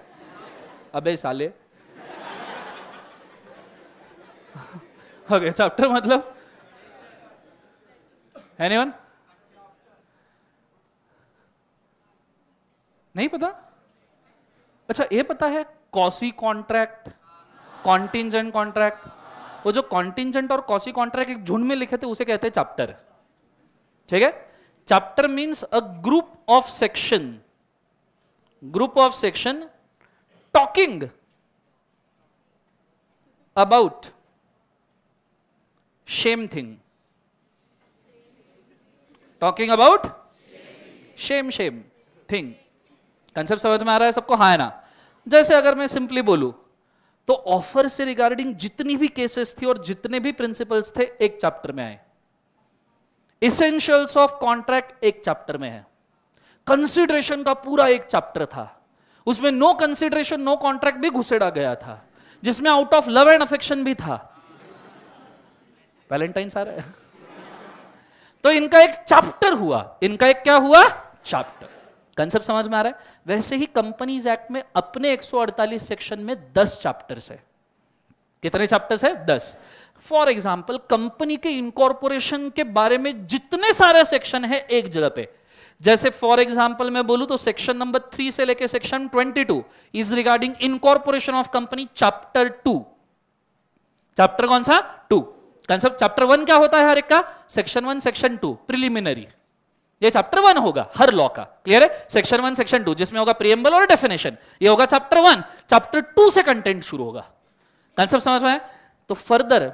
अबे साले ओके चैप्टर मतलब एनीवन नहीं पता अच्छा ये पता है कॉसी कॉन्ट्रैक्ट कॉन्टिजेंट कॉन्ट्रैक्ट वो जो कॉन्टिजेंट और कॉसी कॉन्ट्रैक्ट एक झुंड में लिखे थे उसे कहते हैं चैप्टर ठीक है chapter means a group of section group of section talking about same thing talking about same same thing concept समझ में आ रहा है सबको हाँ है ना जैसे अगर मैं सिंपली बोलू तो ऑफर से रिगार्डिंग जितनी भी केसेस थी और जितने भी प्रिंसिपल्स थे एक चैप्टर में आए इसेंशियल्स ऑफ कॉन्ट्रैक्ट एक चैप्टर में है कंसिडरेशन का पूरा एक चैप्टर था उसमें नो कंसिडरेशन नो कॉन्ट्रैक्ट भी घुसेड़ा गया था जिसमें out of love and affection भी था वैलेंटाइन आ तो इनका एक चैप्टर हुआ इनका एक क्या हुआ चैप्टर कंसेप्ट समझ में आ रहा है वैसे ही कंपनीज एक्ट में अपने 148 सेक्शन में 10 चैप्टर्स है कितने चैप्टर्स है 10 फॉर एग्जांपल कंपनी के इनकॉर्पोरेशन के बारे में जितने सारे सेक्शन है एक जगह पे जैसे फॉर एग्जाम्पल मैं बोलूं तो सेक्शन नंबर थ्री से लेके section twenty two is regarding incorporation of company chapter two chapter कौन सा टू कंसेप्ट चैप्टर वन क्या होता है हर एक का section one section two preliminary ये चैप्टर वन होगा हर लॉ का क्लियर है सेक्शन वन सेक्शन टू जिसमें होगा प्रियम्बल और डेफिनेशन ये होगा चैप्टर वन चैप्टर टू से कंटेंट शुरू होगा कंसेप्ट समझ में तो further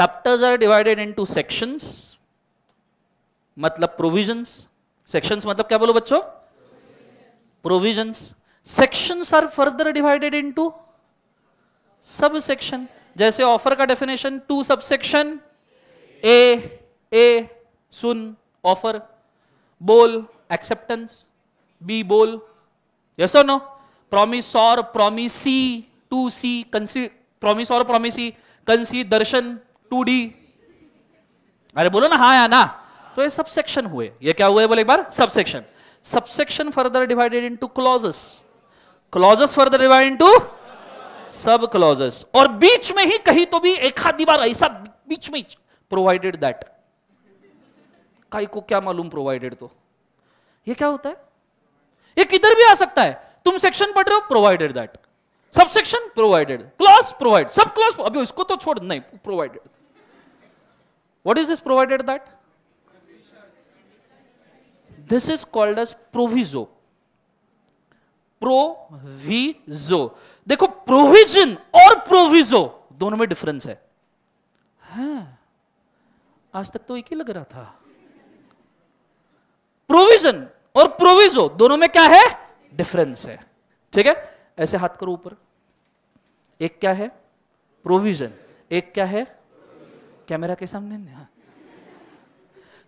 chapters are divided into sections मतलब प्रोविजंस सेक्शंस मतलब क्या बोलो बच्चों provisions sections are further divided into सब सेक्शन जैसे ऑफर का डेफिनेशन टू सब सेक्शन ए ए सुन ऑफर यस और नो प्रॉमिस और प्रॉमिसी टू सी कंसी प्रॉमिस और promisee consideration two D अरे बोलो ना हा या ना तो ये सब सेक्शन हुए ये क्या हुए बोले एक बार subsection subsection further divided into clauses clauses further divide into subclauses और बीच में ही कहीं तो भी एक आधी बार ऐसा बीच में प्रोवाइडेड दैट काई को क्या मालूम प्रोवाइडेड तो ये क्या होता है ये किधर भी आ सकता है तुम सेक्शन पढ़ रहे हो provided that subsection provided clause provide subclause अभी इसको तो छोड़ नहीं provided what is this provided that this is called as proviso proviso देखो प्रोविजन और प्रोविजो दोनों में डिफरेंस है हाँ, आज तक तो एक ही लग रहा था प्रोविजन और प्रोविजो दोनों में क्या है डिफरेंस है ठीक है ऐसे हाथ करो ऊपर एक क्या है प्रोविजन एक क्या है कैमरा के सामने हाँ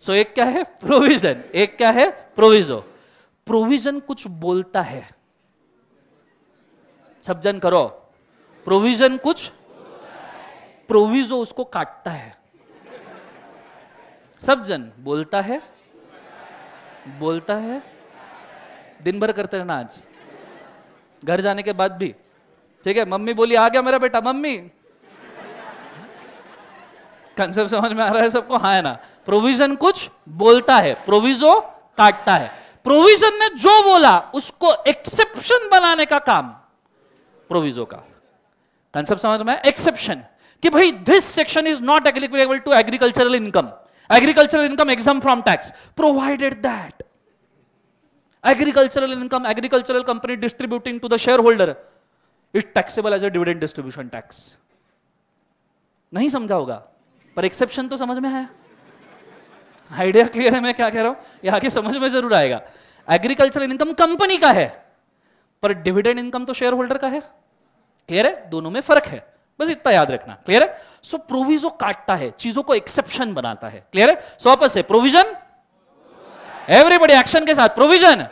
सो so, एक क्या है प्रोविजन एक क्या है प्रोविजो प्रोविजन कुछ बोलता है सब जन करो प्रोविजन कुछ प्रोविजो उसको काटता है सब जन बोलता है बोलता है दिन भर करते रहना आज घर जाने के बाद भी ठीक है मम्मी बोली आ गया मेरा बेटा मम्मी कंसेप्ट समझ में आ रहा है सबको हाँ है ना प्रोविजन कुछ बोलता है प्रोविजो काटता है प्रोविजन ने जो बोला उसको एक्सेप्शन बनाने का काम प्रोविजो का कंसेप्ट समझ में एक्सेप्शन कि भाई this section is not agreeable to agricultural income agricultural income exempt from tax provided that agricultural income agricultural company distributing to the shareholder is taxable as a dividend distribution tax नहीं समझा होगा पर exception तो समझ में आया idea clear है मैं क्या कह रहा हूं यह आगे समझ में जरूर आएगा एग्रीकल्चरल इनकम कंपनी का है पर डिविडेंड इनकम तो शेयर होल्डर का है क्लियर है दोनों में फर्क है बस इतना याद रखना क्लियर है सो so, प्रोविजो काटता है चीजों को एक्सेप्शन बनाता है क्लियर है सो वापस है प्रोविजन एवरीबडी एक्शन के साथ प्रोविजन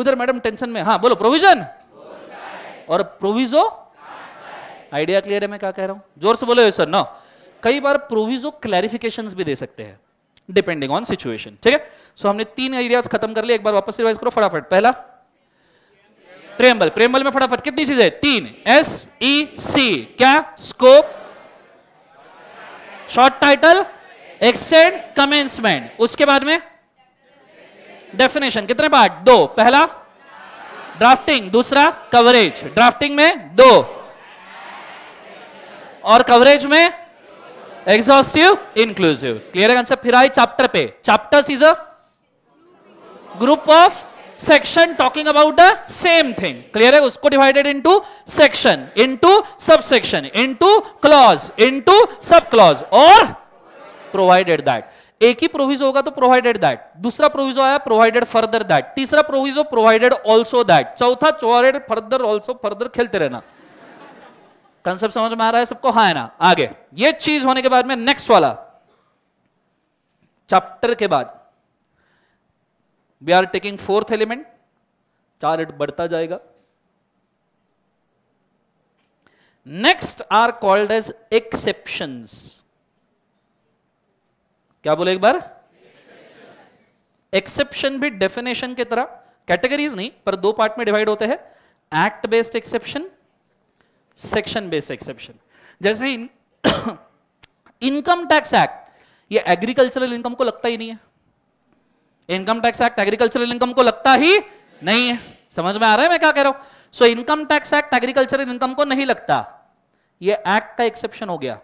उधर मैडम टेंशन में हाँ बोलो प्रोविजन और प्रोविजो आइडिया क्लियर है मैं क्या कह रहा हूं जोर से बोलो सर नो कई बार प्रोविजो क्लैरिफिकेशन भी दे सकते हैं डिपेंडिंग ऑन सिचुएशन ठीक है सो so, हमने तीन आइडियाज खत्म कर लिए एक बार वापस रिवाइज करो फटाफट पहला प्रेमबल प्रेमबल में फटाफट कितनी चीजें तीन एस ई सी क्या scope short title extent commencement उसके बाद में डेफिनेशन कितने पार्ट दो पहला ड्राफ्टिंग दूसरा कवरेज ड्राफ्टिंग में दो और कवरेज में एग्जॉस्टिव इंक्लूसिव क्लियर है कंसेप्ट फिर आई चैप्टर पे chapter is a group of section talking about the same thing clear है उसको डिवाइडेड इनटू सेक्शन इनटू सब section into clause into sub clause और प्रोवाइडेड दैट एक ही प्रोविजो होगा तो प्रोवाइडेड दैट दूसरा प्रोविजो आया प्रोवाइडेड फर्दर दैट तीसरा प्रोविजो प्रोवाइडेड ऑल्सो दैट चौथा चौरेड फर्दर ऑल्सो फर्दर खेलते रहना कंसेप्ट समझ में आ रहा है सबको हाँ है ना आगे ये चीज होने के बाद में नेक्स्ट वाला चैप्टर के बाद we are taking fourth element चार इट बढ़ता जाएगा next are called as exception क्या बोले एक बार एक्सेप्शन भी डेफिनेशन की तरह कैटेगरीज नहीं पर दो पार्ट में डिवाइड होते हैं act based exception section based exception जैसे इनकम टैक्स एक्ट ये एग्रीकल्चरल इनकम को लगता ही नहीं है income tax act agricultural income को लगता ही नहीं है समझ में आ रहा है मैं क्या कह रहा हूं so income tax act agricultural income को नहीं लगता ये एक्ट का एक्सेप्शन हो गया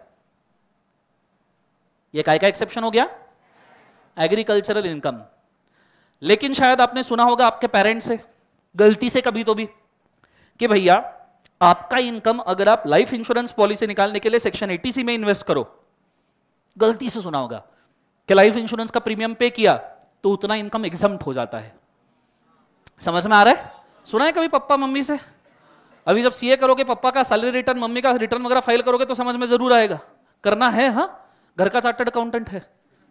ये काय का एक्सेप्शन हो गया एग्रीकल्चरल इनकम लेकिन शायद आपने सुना होगा आपके पेरेंट्स से गलती से कभी तो भी कि भैया आपका इनकम अगर आप लाइफ इंश्योरेंस पॉलिसी निकालने के लिए सेक्शन 80 सी में इन्वेस्ट करो गलती से सुना होगा कि लाइफ इंश्योरेंस का प्रीमियम पे किया तो उतना इनकम एग्जाम हो जाता है समझ में आ रहा है सुना है कभी पप्पा मम्मी से अभी जब सीए करोगे पप्पा का सैलरी रिटर्न मम्मी का रिटर्न वगैरह फाइल करोगे तो समझ में जरूर आएगा करना है हा? घर का चार्टर्ड अकाउंटेंट है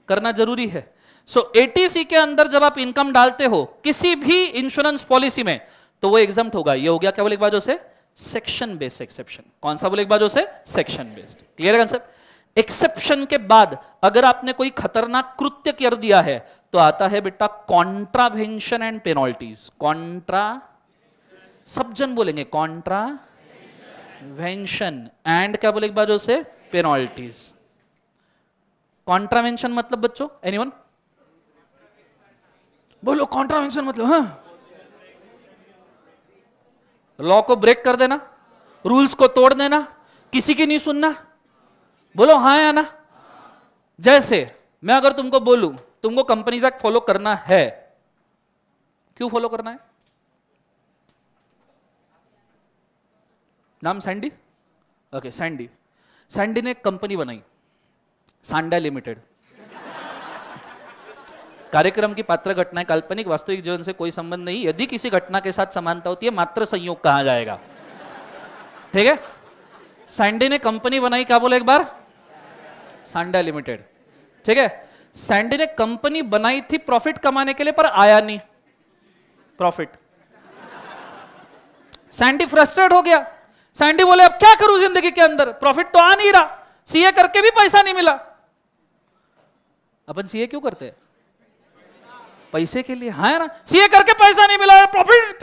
करना जरूरी है सो so, एटीसी के अंदर जब आप इनकम डालते हो किसी भी इंश्योरेंस पॉलिसी में तो वो एग्जाम होगा ये हो गया क्या बोले एक बाजू से सेक्शन बेस्ड एक्सेप्शन कौन सा बोले एक बाजू से सेक्शन बेस्ड क्लियर है कंसेप्ट एक्सेप्शन के बाद अगर आपने कोई खतरनाक कृत्य कर दिया है तो आता है बेटा कॉन्ट्रावेंशन एंड पेनल्टीज कॉन्ट्रा सब जन बोलेंगे कॉन्ट्रा वेंशन एंड क्या बोले एक बाजू से पेनल्टीज कॉन्ट्रावेंशन मतलब बच्चों एनीवन बोलो कॉन्ट्रावेंशन मतलब हाँ लॉ को ब्रेक कर देना रूल्स को तोड़ देना किसी की नहीं सुनना बोलो हाँ या ना जैसे मैं अगर तुमको बोलूं तुमको कंपनीज एक्ट फॉलो करना है क्यों फॉलो करना है नाम सैंडी ओके सैंडी सैंडी ने कंपनी बनाई सांडा लिमिटेड कार्यक्रम की पात्र घटनाएं काल्पनिक वास्तविक जीवन से कोई संबंध नहीं यदि किसी घटना के साथ समानता होती है मात्र संयोग कहा जाएगा ठीक है सैंडी ने कंपनी बनाई क्या बोले एक बार सांडा लिमिटेड ठीक है सैंडी ने कंपनी बनाई थी प्रॉफिट कमाने के लिए पर आया नहीं प्रॉफिट सैंडी फ्रस्ट्रेट हो गया सैंडी बोले अब क्या करूं जिंदगी के अंदर प्रॉफिट तो आ नहीं रहा सीए करके भी पैसा नहीं मिला अपन सीए क्यों करते हैं पैसे के लिए हाँ ना सीए करके पैसा नहीं मिला प्रॉफिट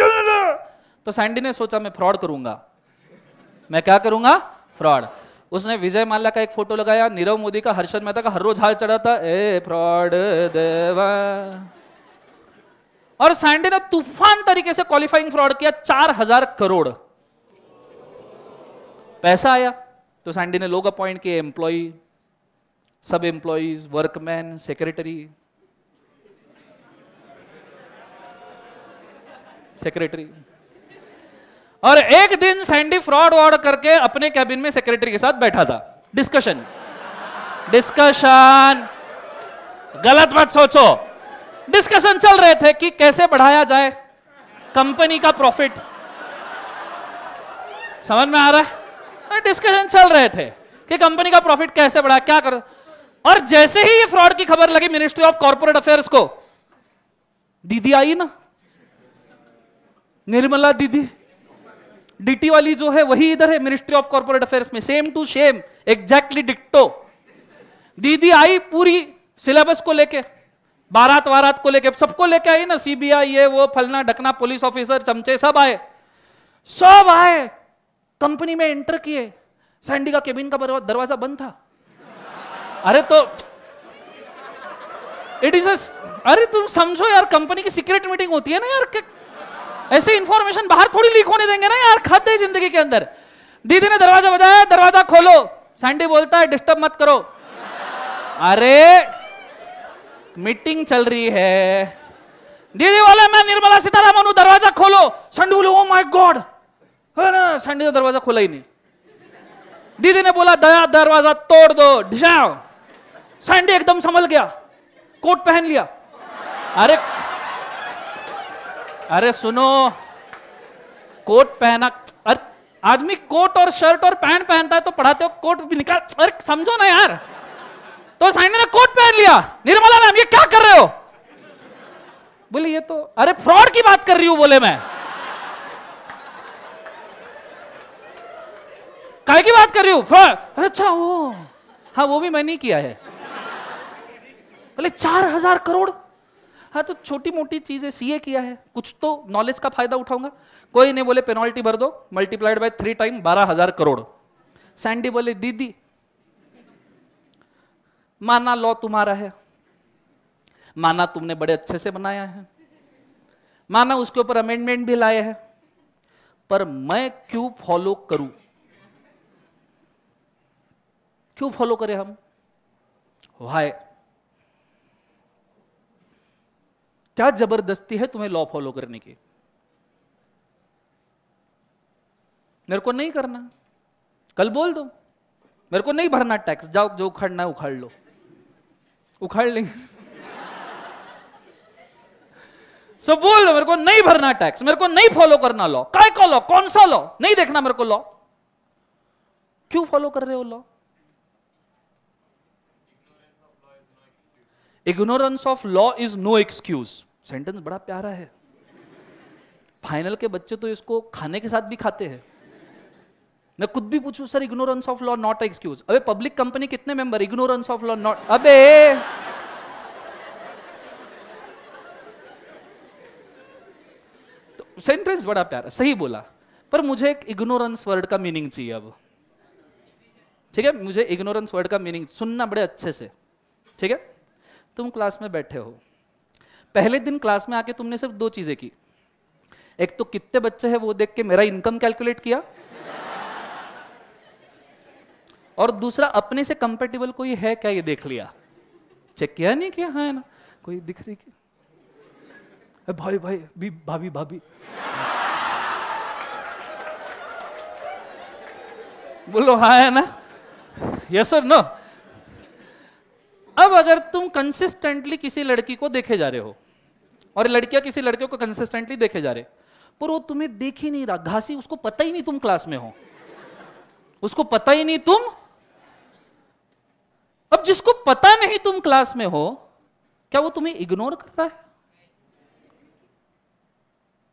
तो सैंडी तो ने सोचा मैं फ्रॉड करूंगा मैं क्या करूंगा फ्रॉड उसने विजय माल्या का एक फोटो लगाया नीरव मोदी का हर्षद मेहता का हर रोज हाल चढ़ा था ए फ्रॉड देवा और सैंडे ने तूफान तरीके से क्वालिफाइंग फ्रॉड किया चार हजार करोड़ पैसा आया तो सैंडे ने लोग अपॉइंट किए एम्प्लॉय सब एम्प्लॉयज वर्कमैन सेक्रेटरी सेक्रेटरी और एक दिन सैंडी फ्रॉड वॉर्ड करके अपने कैबिन में सेक्रेटरी के साथ बैठा था डिस्कशन डिस्कशन गलत मत सोचो डिस्कशन चल रहे थे कि कैसे बढ़ाया जाए कंपनी का प्रॉफिट समझ में आ रहा है डिस्कशन चल रहे थे कि कंपनी का प्रॉफिट कैसे बढ़ा क्या कर और जैसे ही ये फ्रॉड की खबर लगी मिनिस्ट्री ऑफ कॉर्पोरेट अफेयर्स को दीदी आई ना निर्मला दीदी डीटी वाली जो है वही इधर है मिनिस्ट्री ऑफ कॉर्पोरेट अफेयर्स में सेम टू सेम एग्जैक्टली डिक्टो दीदी आई पूरी सिलेबस को लेके बारात वारात को लेके सबको लेके आई ना सीबीआई ये वो फलना ढकना पुलिस ऑफिसर चमचे सब आए सब आए कंपनी में एंटर किए सैंडी का केबिन का दरवाजा बंद था अरे तो इट इज अरे तुम समझो यार कंपनी की सीक्रेट मीटिंग होती है ना यार ऐसे इंफॉर्मेशन बाहर थोड़ी लीक होने देंगे ना यार खत है जिंदगी के अंदर दीदी ने दरवाजा बजाया दरवाजा खोलो सैंडी बोलता है डिस्टर्ब मत करो अरे मीटिंग चल रही है दीदी वाला मैं निर्मला सीतारामन हूं दरवाजा खोलो संडी बोले ओ माय गॉड है ना संडी ने दरवाजा खोला ही नहीं दीदी ने बोला दया दरवाजा तोड़ दो ढिसाओ संडी एकदम संभल गया कोट पहन लिया अरे अरे सुनो कोट पहना अरे आदमी कोट और शर्ट और पैंट पहनता है तो पढ़ाते हो कोट भी निकाल अरे समझो ना यार तो साइन ने कोट पहन लिया निर्मला मैम ये क्या कर रहे हो बोले ये तो अरे फ्रॉड की बात कर रही हूं बोले मैं काय की बात कर रही हूं फ्रॉड अरे अच्छा वो हाँ वो भी मैंने किया है बोले चार हजार करोड़ हाँ तो छोटी मोटी चीज़ें सीए किया है कुछ तो नॉलेज का फायदा उठाऊंगा कोई नहीं बोले पेनल्टी भर दो मल्टीप्लाइड बाय थ्री टाइम बारह हजार करोड़ सैंडी बोले दीदी माना लॉ तुम्हारा है माना तुमने बड़े अच्छे से बनाया है माना उसके ऊपर अमेंडमेंट भी लाए हैं पर मैं क्यों फॉलो करूं क्यों फॉलो करें हम वाई क्या जबरदस्ती है तुम्हें लॉ फॉलो करने की मेरे को नहीं करना कल बोल दो मेरे को नहीं भरना टैक्स जाओ जो उखाड़ना है उखाड़ लो उखाड़ लेंगे सब बोल दो मेरे को नहीं भरना टैक्स मेरे को नहीं फॉलो करना लॉ का लॉ कौन सा लॉ नहीं देखना मेरे को लॉ क्यों फॉलो कर रहे हो law ignorance of law is no excuse sentence बड़ा प्यारा है फाइनल के बच्चे तो इसको खाने के साथ भी खाते हैं मैं खुद भी पूछूं sir ignorance of law not excuse अबे पब्लिक कंपनी कितने member ignorance of law not अबे तो सेंटेंस बड़ा प्यारा सही बोला पर मुझे एक इग्नोरेंस वर्ड का मीनिंग चाहिए अब ठीक है मुझे इग्नोरेंस वर्ड का मीनिंग सुनना बड़े अच्छे से ठीक है तुम क्लास में बैठे हो पहले दिन क्लास में आके तुमने सिर्फ दो चीज़ें की एक तो कितने बच्चे हैं वो देख के मेरा इनकम कैलकुलेट किया और दूसरा अपने से कंपेटेबल कोई है क्या ये देख लिया चेक किया नहीं किया हाँ, है ना कोई दिख रही क्या भाई भाई भी भाभी भाभी बोलो हाँ है ना यस सर नो अब अगर तुम कंसिस्टेंटली किसी लड़की को देखे जा रहे हो और लड़कियां किसी लड़के को कंसिस्टेंटली देखे जा रहे पर वो तुम्हें देख ही नहीं रहा घासी उसको पता ही नहीं तुम क्लास में हो उसको पता ही नहीं तुम अब जिसको पता नहीं तुम क्लास में हो क्या वो तुम्हें इग्नोर कर रहा है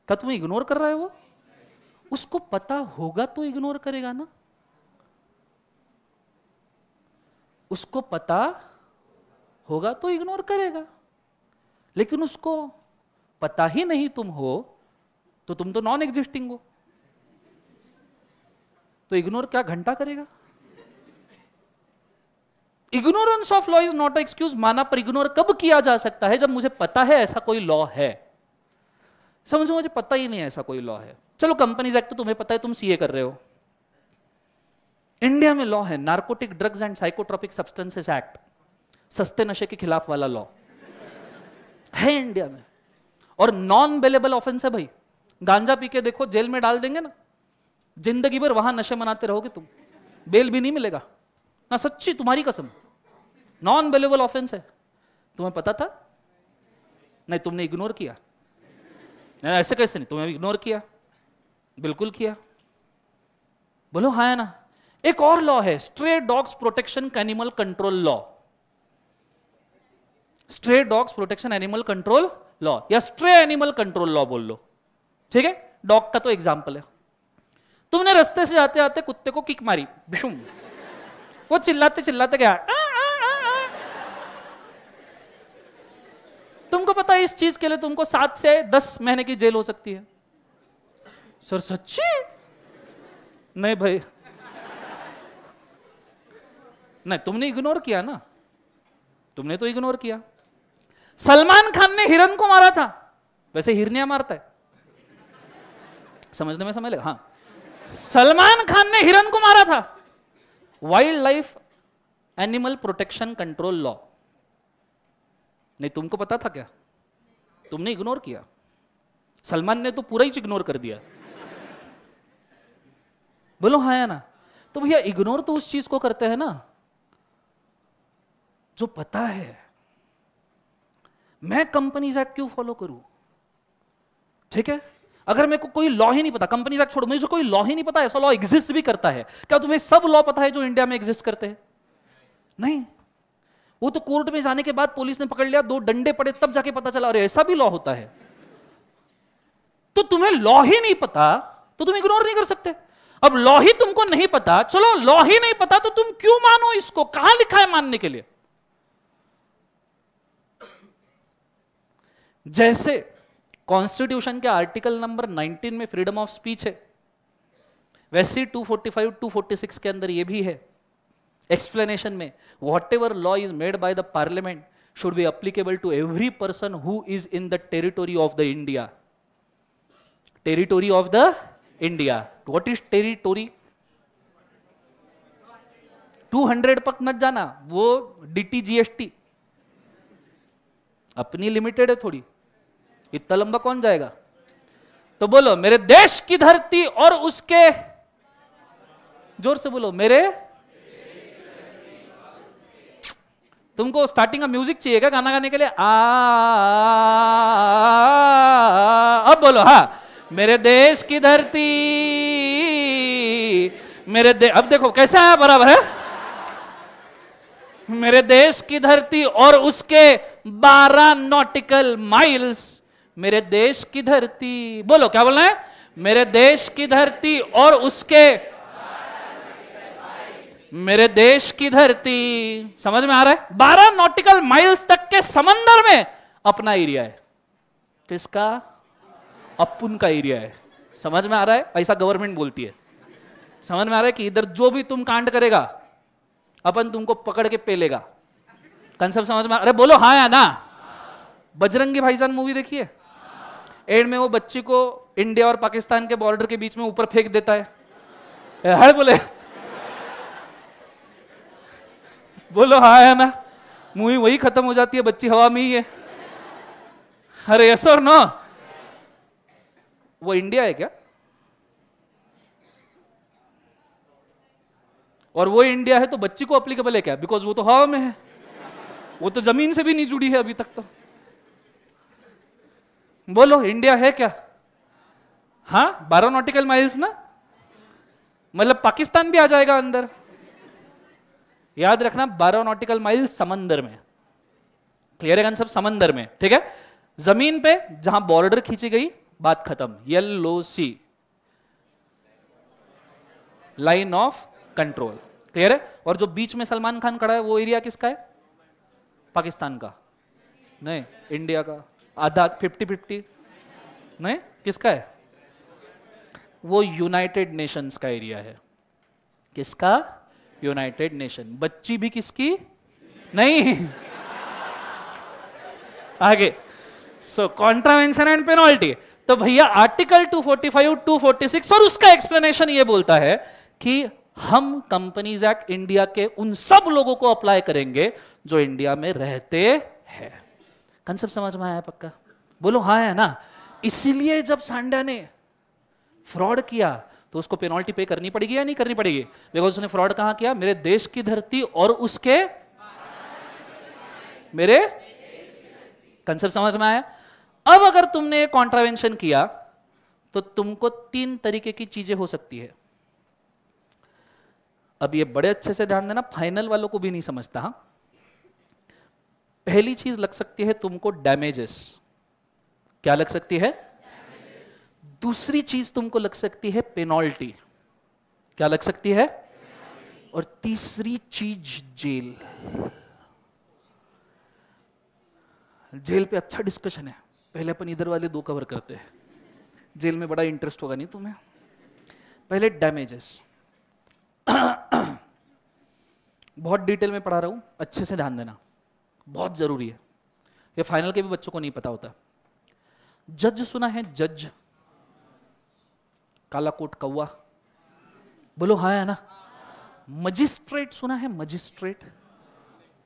क्या तुम्हें इग्नोर कर रहा है वो उसको पता होगा तो इग्नोर करेगा ना उसको पता होगा तो इग्नोर करेगा लेकिन उसको पता ही नहीं तुम हो तो तुम तो नॉन एग्जिस्टिंग हो तो इग्नोर क्या घंटा करेगा ignorance of law is not excuse माना पर इग्नोर कब किया जा सकता है जब मुझे पता है ऐसा कोई लॉ है समझो मुझे पता ही नहीं ऐसा कोई लॉ है चलो कंपनीज एक्ट तो तुम्हें पता है तुम सीए कर रहे हो इंडिया में लॉ है narcotic drugs and psychotropic substances act सस्ते नशे के खिलाफ वाला लॉ है इंडिया में और नॉन बेलेबल ऑफेंस है भाई गांजा पी के देखो जेल में डाल देंगे ना जिंदगी भर वहां नशे मनाते रहोगे तुम बेल भी नहीं मिलेगा ना सच्ची तुम्हारी कसम नॉन बेलेबल ऑफेंस है तुम्हें पता था नहीं तुमने इग्नोर किया नहीं ऐसे कैसे नहीं तुमने इग्नोर किया बिल्कुल किया बोलो हाँ ना एक और लॉ है stray dogs protection animal control law stray dogs protection animal control law या स्ट्रे एनिमल कंट्रोल लॉ बोल लो ठीक है डॉग का तो एग्जाम्पल है तुमने रस्ते से जाते जाते कुत्ते को किक मारी भीषुम वो चिल्लाते चिल्लाते गया तुमको पता है इस चीज के लिए तुमको सात से दस महीने की जेल हो सकती है सर सच्ची नहीं भाई नहीं तुमने इग्नोर किया ना तुमने तो इग्नोर किया सलमान खान ने हिरन को मारा था वैसे हिरनिया मारता है समझने में समझ लगा हाँ सलमान खान ने हिरन को मारा था wildlife animal protection control law नहीं तुमको पता था क्या तुमने इग्नोर किया सलमान ने तो पूरा ही इग्नोर कर दिया बोलो हाँ या ना तो भैया इग्नोर तो उस चीज को करते हैं ना जो पता है मैं कंपनीज एक्ट क्यों फॉलो करूं ठीक है अगर मेरे को कोई लॉ ही नहीं पता कंपनीज एक्ट छोड़ो मुझे कोई लॉ ही नहीं पता ऐसा लॉ एग्जिस्ट भी करता है क्या तुम्हें सब लॉ पता है जो इंडिया में एग्जिस्ट करते हैं नहीं वो तो कोर्ट में जाने के बाद पुलिस ने पकड़ लिया दो डंडे पड़े तब जाके पता चला अरे ऐसा भी लॉ होता है तो तुम्हें लॉ ही नहीं पता तो तुम इग्नोर नहीं कर सकते अब लॉ ही तुमको नहीं पता चलो लॉ ही नहीं पता तो तुम क्यों मानो इसको कहां लिखा है मानने के लिए जैसे कॉन्स्टिट्यूशन के आर्टिकल नंबर 19 में फ्रीडम ऑफ स्पीच है वैसे 245, 246 के अंदर यह भी है एक्सप्लेनेशन में whatever law is made by the parliament should be applicable to every person who is in the territory of the India territory of the India what is territory 200 पक मत जाना वो D T G S T अपनी limited है थोड़ी इतना लंबा कौन जाएगा तो बोलो मेरे देश की धरती और उसके जोर से बोलो मेरे तुमको स्टार्टिंग का म्यूजिक चाहिए क्या गाना गाने के लिए आ अब बोलो हाँ मेरे देश की धरती मेरे दे अब देखो कैसा है बराबर है हाँ। मेरे देश की धरती और उसके बारह नॉटिकल माइल्स मेरे देश की धरती बोलो क्या बोलना है मेरे देश की धरती और उसके मेरे देश की धरती समझ में आ रहा है बारह नॉटिकल माइल्स तक के समंदर में अपना एरिया है किसका अपुन का एरिया है समझ में आ रहा है ऐसा गवर्नमेंट बोलती है समझ में आ रहा है कि इधर जो भी तुम कांड करेगा अपन तुमको पकड़ के पेलेगा कंसेप्ट समझ में अरे बोलो हाँ या ना बजरंगी भाईजान मूवी देखिए एंड में वो बच्ची को इंडिया और पाकिस्तान के बॉर्डर के बीच में ऊपर फेंक देता है हर बोले बोलो हाँ या ना मूवी वही खत्म हो जाती है बच्ची हवा में ही है अरे यस और नो वो इंडिया है क्या और वो इंडिया है तो बच्ची को अप्लीकेबल है क्या बिकॉज वो तो हवा में है वो तो जमीन से भी नहीं जुड़ी है अभी तक तो बोलो इंडिया है क्या हाँ बारह नॉटिकल माइल्स ना मतलब पाकिस्तान भी आ जाएगा अंदर याद रखना बारह नॉटिकल माइल समंदर में क्लियर है सब समंदर में ठीक है जमीन पे जहां बॉर्डर खींची गई बात खत्म येलो सी लाइन ऑफ कंट्रोल क्लियर है और जो बीच में सलमान खान खड़ा है वो एरिया किसका है पाकिस्तान का नहीं इंडिया का आधा फिफ्टी फिफ्टी नहीं किसका है वो यूनाइटेड नेशंस का एरिया है किसका यूनाइटेड नेशन बच्ची भी किसकी नहीं आगे सो कॉन्ट्रावेंशन एंड पेनॉल्टी तो भैया आर्टिकल 245, 246 और उसका एक्सप्लेनेशन ये बोलता है कि हम कंपनीज एक्ट इंडिया के उन सब लोगों को अप्लाई करेंगे जो इंडिया में रहते हैं कंसेप्ट समझ में आया पक्का बोलो हाँ है ना इसीलिए जब सांडा ने फ्रॉड किया तो उसको पेनल्टी पे करनी पड़ेगी या नहीं करनी पड़ेगी बिकॉज उसने फ्रॉड कहा किया मेरे देश की धरती और उसके मेरे कंसेप्ट समझ में आया अब अगर तुमने कॉन्ट्रावेंशन किया तो तुमको तीन तरीके की चीजें हो सकती है अब ये बड़े अच्छे से ध्यान देना फाइनल वालों को भी नहीं समझता हा? पहली चीज लग सकती है तुमको डैमेजेस क्या लग सकती है damages. दूसरी चीज तुमको लग सकती है पेनॉल्टी क्या लग सकती है penalty. और तीसरी चीज जेल जेल पे अच्छा डिस्कशन है पहले अपन इधर वाले दो कवर करते हैं जेल में बड़ा इंटरेस्ट होगा नहीं तुम्हें पहले डैमेजेस बहुत डिटेल में पढ़ा रहा हूँ अच्छे से ध्यान देना बहुत ज़रूरी है ये फाइनल के भी बच्चों को नहीं पता होता जज सुना है जज काला कोट कौआ बोलो हाँ है ना मजिस्ट्रेट सुना है मजिस्ट्रेट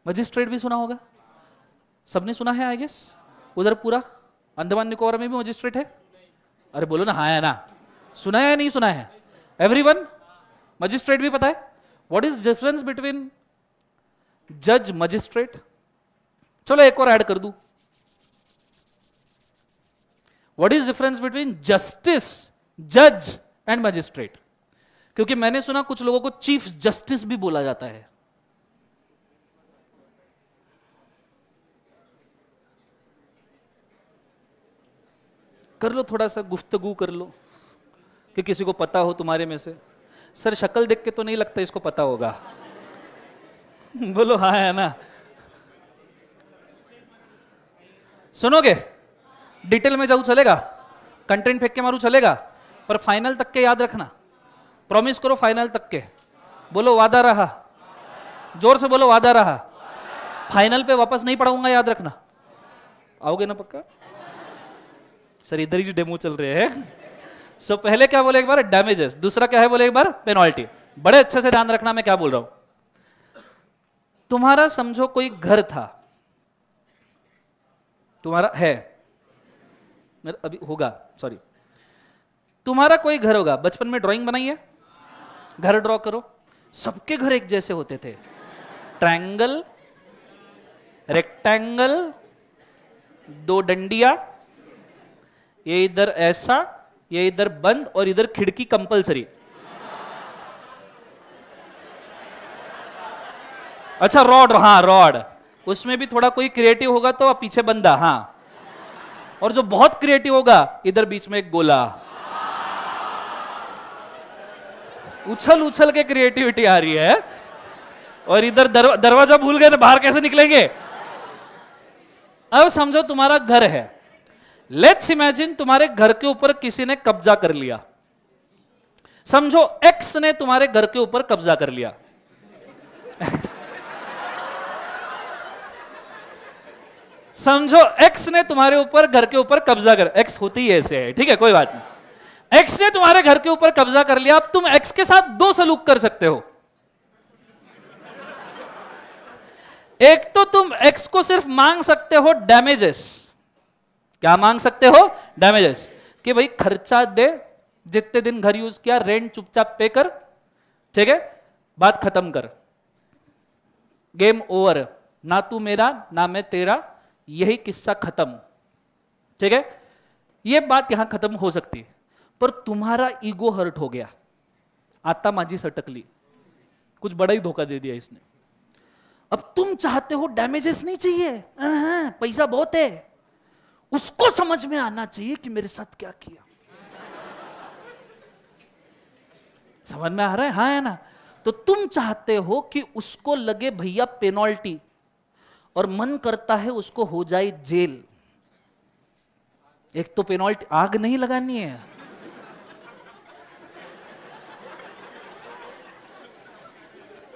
मजिस्ट्रेट भी सुना होगा सबने सुना है आई गेस उधर पूरा अंदमान निकोबार में भी मजिस्ट्रेट है अरे बोलो ना हाँ है ना सुना है नहीं सुना है एवरीवन मजिस्ट्रेट भी पता है वॉट इज डिफरेंस बिटवीन जज मजिस्ट्रेट चलो एक और ऐड कर दू what is difference between justice जज एंड मजिस्ट्रेट क्योंकि मैंने सुना कुछ लोगों को चीफ जस्टिस भी बोला जाता है कर लो थोड़ा सा गुफ्तगु कर लो कि किसी को पता हो तुम्हारे में से सर शक्ल देख के तो नहीं लगता इसको पता होगा बोलो हाँ है ना सुनोगे डिटेल में जाऊं चलेगा कंटेंट फेंक के मारू चलेगा पर फाइनल तक के याद रखना प्रॉमिस करो फाइनल तक के बोलो वादा रहा जोर से बोलो वादा रहा फाइनल पे वापस नहीं पढ़ाऊंगा याद रखना आओगे ना पक्का सर इधर ही डेमो चल रहे हैं सो so, पहले क्या बोले एक बार डैमेजेस दूसरा क्या है बोले एक बार पेनॉल्टी बड़े अच्छे से ध्यान रखना मैं क्या बोल रहा हूं तुम्हारा समझो कोई घर था तुम्हारा है अभी होगा सॉरी तुम्हारा कोई घर होगा बचपन में ड्राइंग बनाई है घर ड्रॉ करो सबके घर एक जैसे होते थे ट्रायंगल रेक्टेंगल दो डंडिया ये इधर ऐसा ये इधर बंद और इधर खिड़की कंपलसरी अच्छा रॉड हाँ रॉड उसमें भी थोड़ा कोई क्रिएटिव होगा तो पीछे बंदा हाँ और जो बहुत क्रिएटिव होगा इधर बीच में एक गोला उछल उछल के क्रिएटिविटी आ रही है और इधर दरवाजा भूल गए तो बाहर कैसे निकलेंगे अब समझो तुम्हारा घर है लेट्स इमेजिन तुम्हारे घर के ऊपर किसी ने कब्जा कर लिया समझो एक्स ने तुम्हारे घर के ऊपर कब्जा कर लिया समझो एक्स ने तुम्हारे ऊपर घर के ऊपर कब्जा कर एक्स होती है ऐसे है ठीक है कोई बात नहीं एक्स ने तुम्हारे घर के ऊपर कब्जा कर लिया अब तुम एक्स के साथ दो सलूक कर सकते हो एक तो तुम एक्स को सिर्फ मांग सकते हो डैमेजेस क्या मांग सकते हो डैमेजेस कि भाई खर्चा दे जितने दिन घर यूज किया रेंट चुपचाप पे कर ठीक है बात खत्म कर गेम ओवर ना तू मेरा ना मैं तेरा यही किस्सा खत्म ठीक है ये बात यहां खत्म हो सकती है पर तुम्हारा ईगो हर्ट हो गया आता माझी सटकली कुछ बड़ा ही धोखा दे दिया इसने अब तुम चाहते हो डैमेजेस नहीं चाहिए हाँ, हाँ, पैसा बहुत है उसको समझ में आना चाहिए कि मेरे साथ क्या किया समझ में आ रहा है हा है ना तो तुम चाहते हो कि उसको लगे भैया पेनल्टी और मन करता है उसको हो जाए जेल एक तो पेनल्टी आग नहीं लगानी है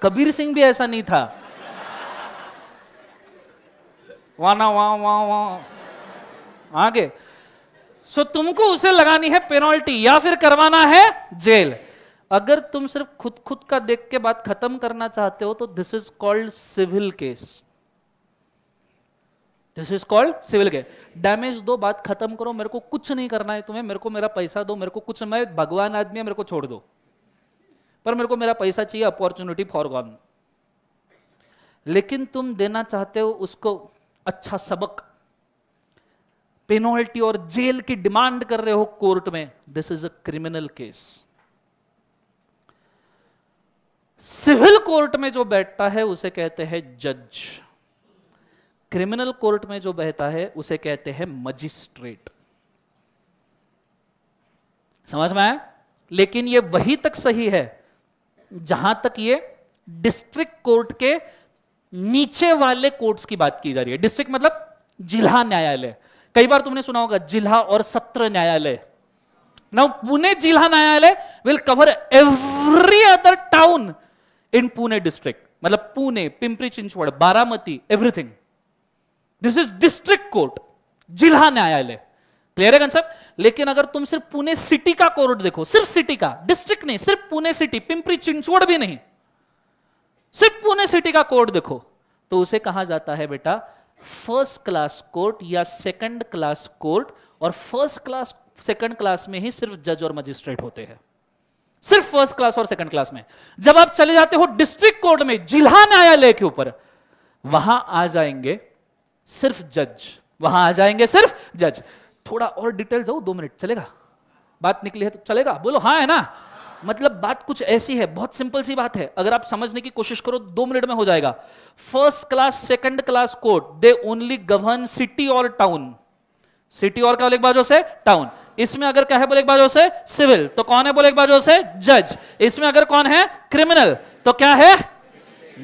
कबीर सिंह भी ऐसा नहीं था वाना वाह वाह वाह आगे सो so, तुमको उसे लगानी है पेनल्टी या फिर करवाना है जेल अगर तुम सिर्फ खुद खुद का देख के बात खत्म करना चाहते हो तो this is called civil case this is called civil case damage दो बात खत्म करो मेरे को कुछ नहीं करना है तुम्हें मेरे को मेरा पैसा दो मेरे को कुछ मैं भगवान आदमी है मेरे को छोड़ दो पर मेरे को मेरा पैसा चाहिए अपॉर्चुनिटी फॉर गॉन लेकिन तुम देना चाहते हो उसको अच्छा सबक पेनोल्टी और जेल की डिमांड कर रहे हो कोर्ट में this is a criminal case civil court में जो बैठता है उसे कहते हैं जज क्रिमिनल कोर्ट में जो बहता है उसे कहते हैं मजिस्ट्रेट समझ में आया लेकिन ये वही तक सही है जहां तक ये डिस्ट्रिक्ट कोर्ट के नीचे वाले कोर्ट्स की बात की जा रही है डिस्ट्रिक्ट मतलब जिला न्यायालय कई बार तुमने सुना होगा जिला और सत्र न्यायालय नाउ पुणे जिला न्यायालय will cover every other town in Pune district मतलब Pune Pimpri Chinchwad Baramati everything this is district court जिला न्यायालय क्लियर है कंसेप्ट लेकिन अगर तुम सिर्फ पुणे सिटी का कोर्ट देखो सिर्फ सिटी का डिस्ट्रिक्ट नहीं सिर्फ पुणे सिटी पिंपरी चिंचवड़ भी नहीं सिर्फ पुणे सिटी का कोर्ट देखो तो उसे कहा जाता है बेटा फर्स्ट क्लास कोर्ट या सेकंड क्लास कोर्ट और फर्स्ट क्लास सेकंड क्लास में ही सिर्फ जज और मजिस्ट्रेट होते हैं सिर्फ फर्स्ट क्लास और सेकंड क्लास में जब आप चले जाते हो डिस्ट्रिक्ट कोर्ट में जिला न्यायालय के ऊपर वहां आ जाएंगे सिर्फ जज वहां आ जाएंगे सिर्फ जज थोड़ा और डिटेल जाओ दो मिनट चलेगा बात निकली है तो चलेगा बोलो हाँ है ना मतलब बात कुछ ऐसी है बहुत सिंपल सी बात है अगर आप समझने की कोशिश करो दो मिनट में हो जाएगा first class second class court they only govern city और टाउन सिटी और क्या एक बाजू से टाउन इसमें अगर क्या है बोले एक बाजू से सिविल तो कौन है बोले एक बाजू से जज इसमें अगर कौन है क्रिमिनल तो क्या है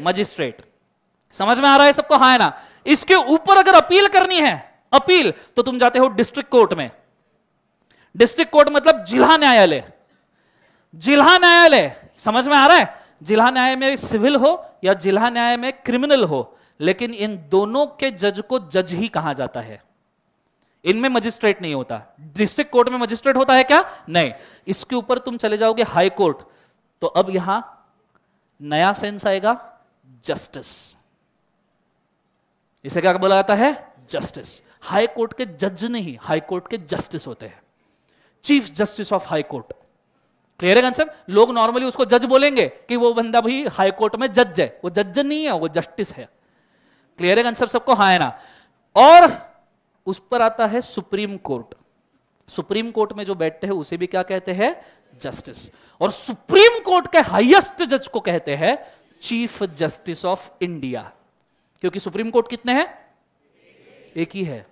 मजिस्ट्रेट समझ में आ रहा है सबको हाँ है ना इसके ऊपर अगर अपील करनी है अपील तो तुम जाते हो डिस्ट्रिक्ट कोर्ट में डिस्ट्रिक्ट कोर्ट मतलब जिला न्यायालय जिला न्यायालय समझ में आ रहा है जिला न्यायालय में सिविल हो या जिला न्यायालय में क्रिमिनल हो लेकिन इन दोनों के जज को जज ही कहा जाता है इनमें मजिस्ट्रेट नहीं होता डिस्ट्रिक्ट कोर्ट में मजिस्ट्रेट होता है क्या नहीं इसके ऊपर तुम चले जाओगे हाई कोर्ट तो अब यहां नया सेंस आएगा जस्टिस इसे क्या बोला जाता है जस्टिस हाई कोर्ट के जज नहीं हाई कोर्ट के जस्टिस होते हैं chief justice of high court clear है कंसेप्ट लोग नॉर्मली उसको जज बोलेंगे कि वो बंदा भाई हाईकोर्ट में जज है वो जज नहीं है वो जस्टिस है क्लियर है कंसेप्ट सबको हाँ है ना और उस पर आता है सुप्रीम कोर्ट सुप्रीम कोर्ट में जो बैठते हैं उसे भी क्या कहते हैं जस्टिस और सुप्रीम कोर्ट के हाईएस्ट जज को कहते हैं चीफ जस्टिस ऑफ इंडिया क्योंकि सुप्रीम कोर्ट कितने हैं एक ही है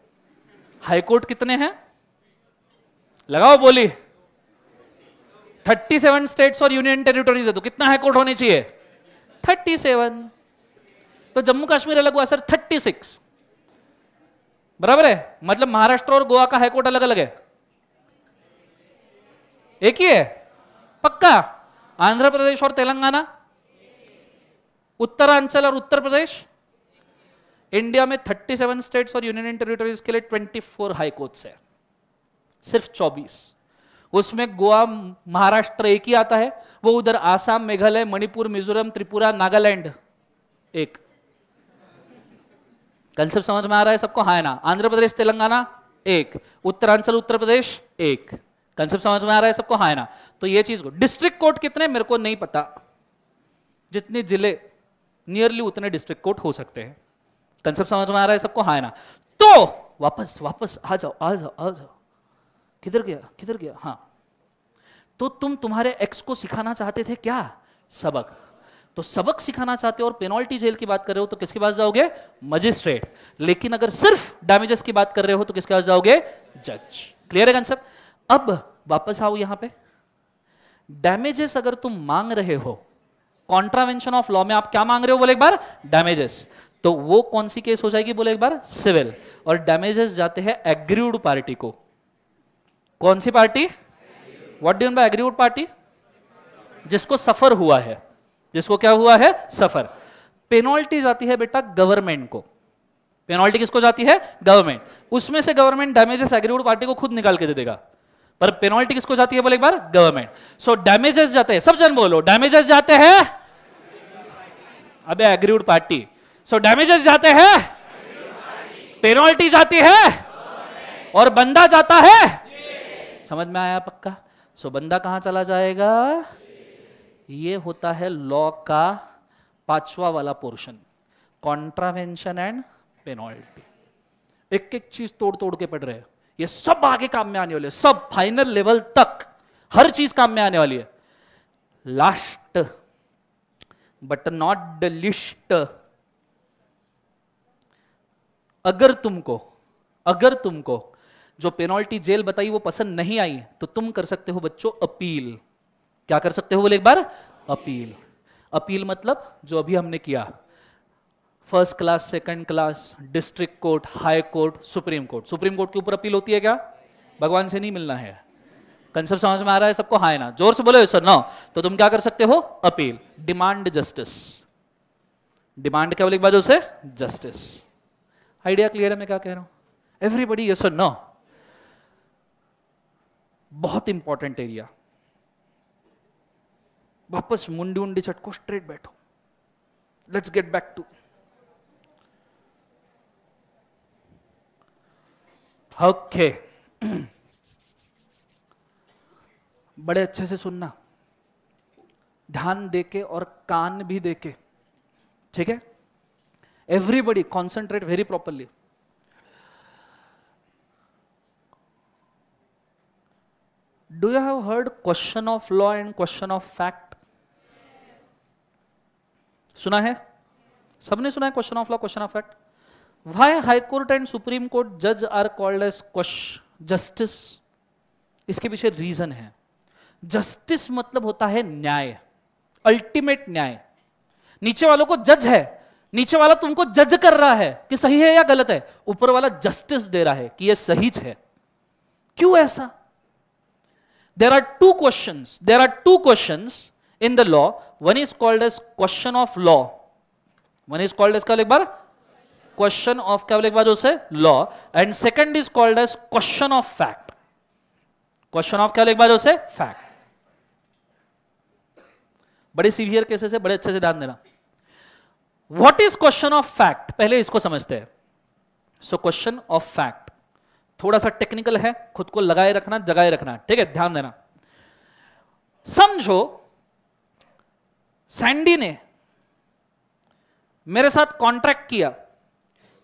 हाई कोर्ट कितने हैं लगाओ बोली थर्टी सेवन स्टेट्स और यूनियन टेरिटोरीज है तो कितना हाईकोर्ट होने चाहिए थर्टी सेवन तो जम्मू कश्मीर अलग हुआ सर थर्टी सिक्स बराबर है मतलब महाराष्ट्र और गोवा का हाईकोर्ट अलग अलग है एक ही है पक्का आंध्र प्रदेश और तेलंगाना उत्तरांचल और उत्तर प्रदेश इंडिया में 37 स्टेट्स और यूनियन टेरिटोरीज के लिए 24 फोर हाईकोर्ट है सिर्फ चौबीस उसमें गोवा महाराष्ट्र एक ही आता है वो उधर आसाम मेघालय मणिपुर मिजोरम त्रिपुरा नागालैंड एक कंसेप्ट समझ में आ रहा है सबको हाँ ना आंध्र प्रदेश तेलंगाना एक उत्तरांचल उत्तर प्रदेश एक कंसेप्ट समझ में आ रहा है सबको हाँ ना तो ये चीज को डिस्ट्रिक्ट कोर्ट कितने मेरे को नहीं पता जितने जिले नियरली उतने डिस्ट्रिक्ट कोर्ट हो सकते हैं कंसेप्ट समझ में आ रहा है सबको हाँ ना तो वापस वापस आ जाओ आ जाओ आ जाओ किधर गया किधर गया हाँ तो तुम तुम्हारे एक्स को सिखाना चाहते थे क्या सबक तो सबक सिखाना चाहते हो और पेनल्टी जेल की बात कर रहे हो तो किसके पास जाओगे मजिस्ट्रेट लेकिन अगर सिर्फ डैमेजेस की बात कर रहे हो तो किसके पास जाओगे जज क्लियर है कंसेप्ट अब वापस आओ यहां पे डैमेजेस अगर तुम मांग रहे हो कॉन्ट्रावेंशन ऑफ लॉ में आप क्या मांग रहे हो बोले एक बार डैमेजेस तो वो कौन सी केस हो जाएगी बोले एक बार सिविल और डैमेजेस जाते हैं एग्रीड पार्टी को कौन सी party what done by aggrieved party जिसको सफर हुआ है जिसको क्या हुआ है सफर पेनोल्टी जाती है बेटा गवर्नमेंट को पेनोल्टी किसको जाती है गवर्नमेंट उसमें से गवर्नमेंट डैमेजेस एग्रीवुड पार्टी को खुद निकाल के दे देगा पर पेनोल्टी किसको जाती है बोले एक बार गवर्नमेंट सो डैमेजेस जाते हैं सब जन बोलो डैमेजेस जाते हैं अबे एग्रीवुड पार्टी सो डैमेजेस जाते हैं पेनोल्टी जाती है और बंदा जाता है समझ में आया पक्का सो बंदा कहाँ चला जाएगा ये होता है लॉ का पांचवा वाला पोर्शन कॉन्ट्रावेंशन एंड पेनॉल्टी एक एक चीज तोड़ तोड़ के पढ़ रहे हैं ये सब आगे काम में आने वाले सब फाइनल लेवल तक हर चीज काम में आने वाली है last but not the least अगर तुमको अगर तुमको जो पेनल्टी जेल बताई वो पसंद नहीं आई तो तुम कर सकते हो बच्चों अपील क्या कर सकते हो बोले एक बार अपील अपील मतलब जो अभी हमने किया first class second class district court high court supreme court supreme court के ऊपर अपील होती है क्या भगवान से नहीं मिलना है कंसेप्ट समझ में आ रहा है सबको हाय ना जोर से बोले सर ना तो तुम क्या कर सकते हो अपील डिमांड जस्टिस डिमांड क्या बोले एक बार जस्टिस आइडिया क्लियर है मैं क्या कह रहा हूं एवरीबडी यस और नो बहुत इंपॉर्टेंट एरिया वापस मुंडी उंडी चटको स्ट्रेट बैठो let's get back to okay बड़े अच्छे से सुनना ध्यान देके और कान भी देके ठीक है everybody concentrate very properly Do you have heard question of law and question of fact? सुना है सबने सुना है question of law question of fact why high court and supreme court जज आर कॉल्ड एज जस्टिस इसके पीछे reason है justice मतलब होता है न्याय अल्टीमेट न्याय नीचे वालों को जज है नीचे वाला तुमको जज कर रहा है कि सही है या गलत है ऊपर वाला जस्टिस दे रहा है कि यह सही है क्यों ऐसा there are two questions. There are two questions in the law. One is called as question of law. One is called as क्या एक बार question of क्या एक बार उसे law and second is called as question of fact. Question of क्या एक बार उसे fact. बड़े severe cases है बड़े अच्छे से ध्यान देना what is question of fact पहले इसको समझते हैं सो क्वेश्चन ऑफ फैक्ट थोड़ा सा टेक्निकल है खुद को लगाए रखना जगाए रखना ठीक है ध्यान देना समझो सैंडी ने मेरे साथ कॉन्ट्रैक्ट किया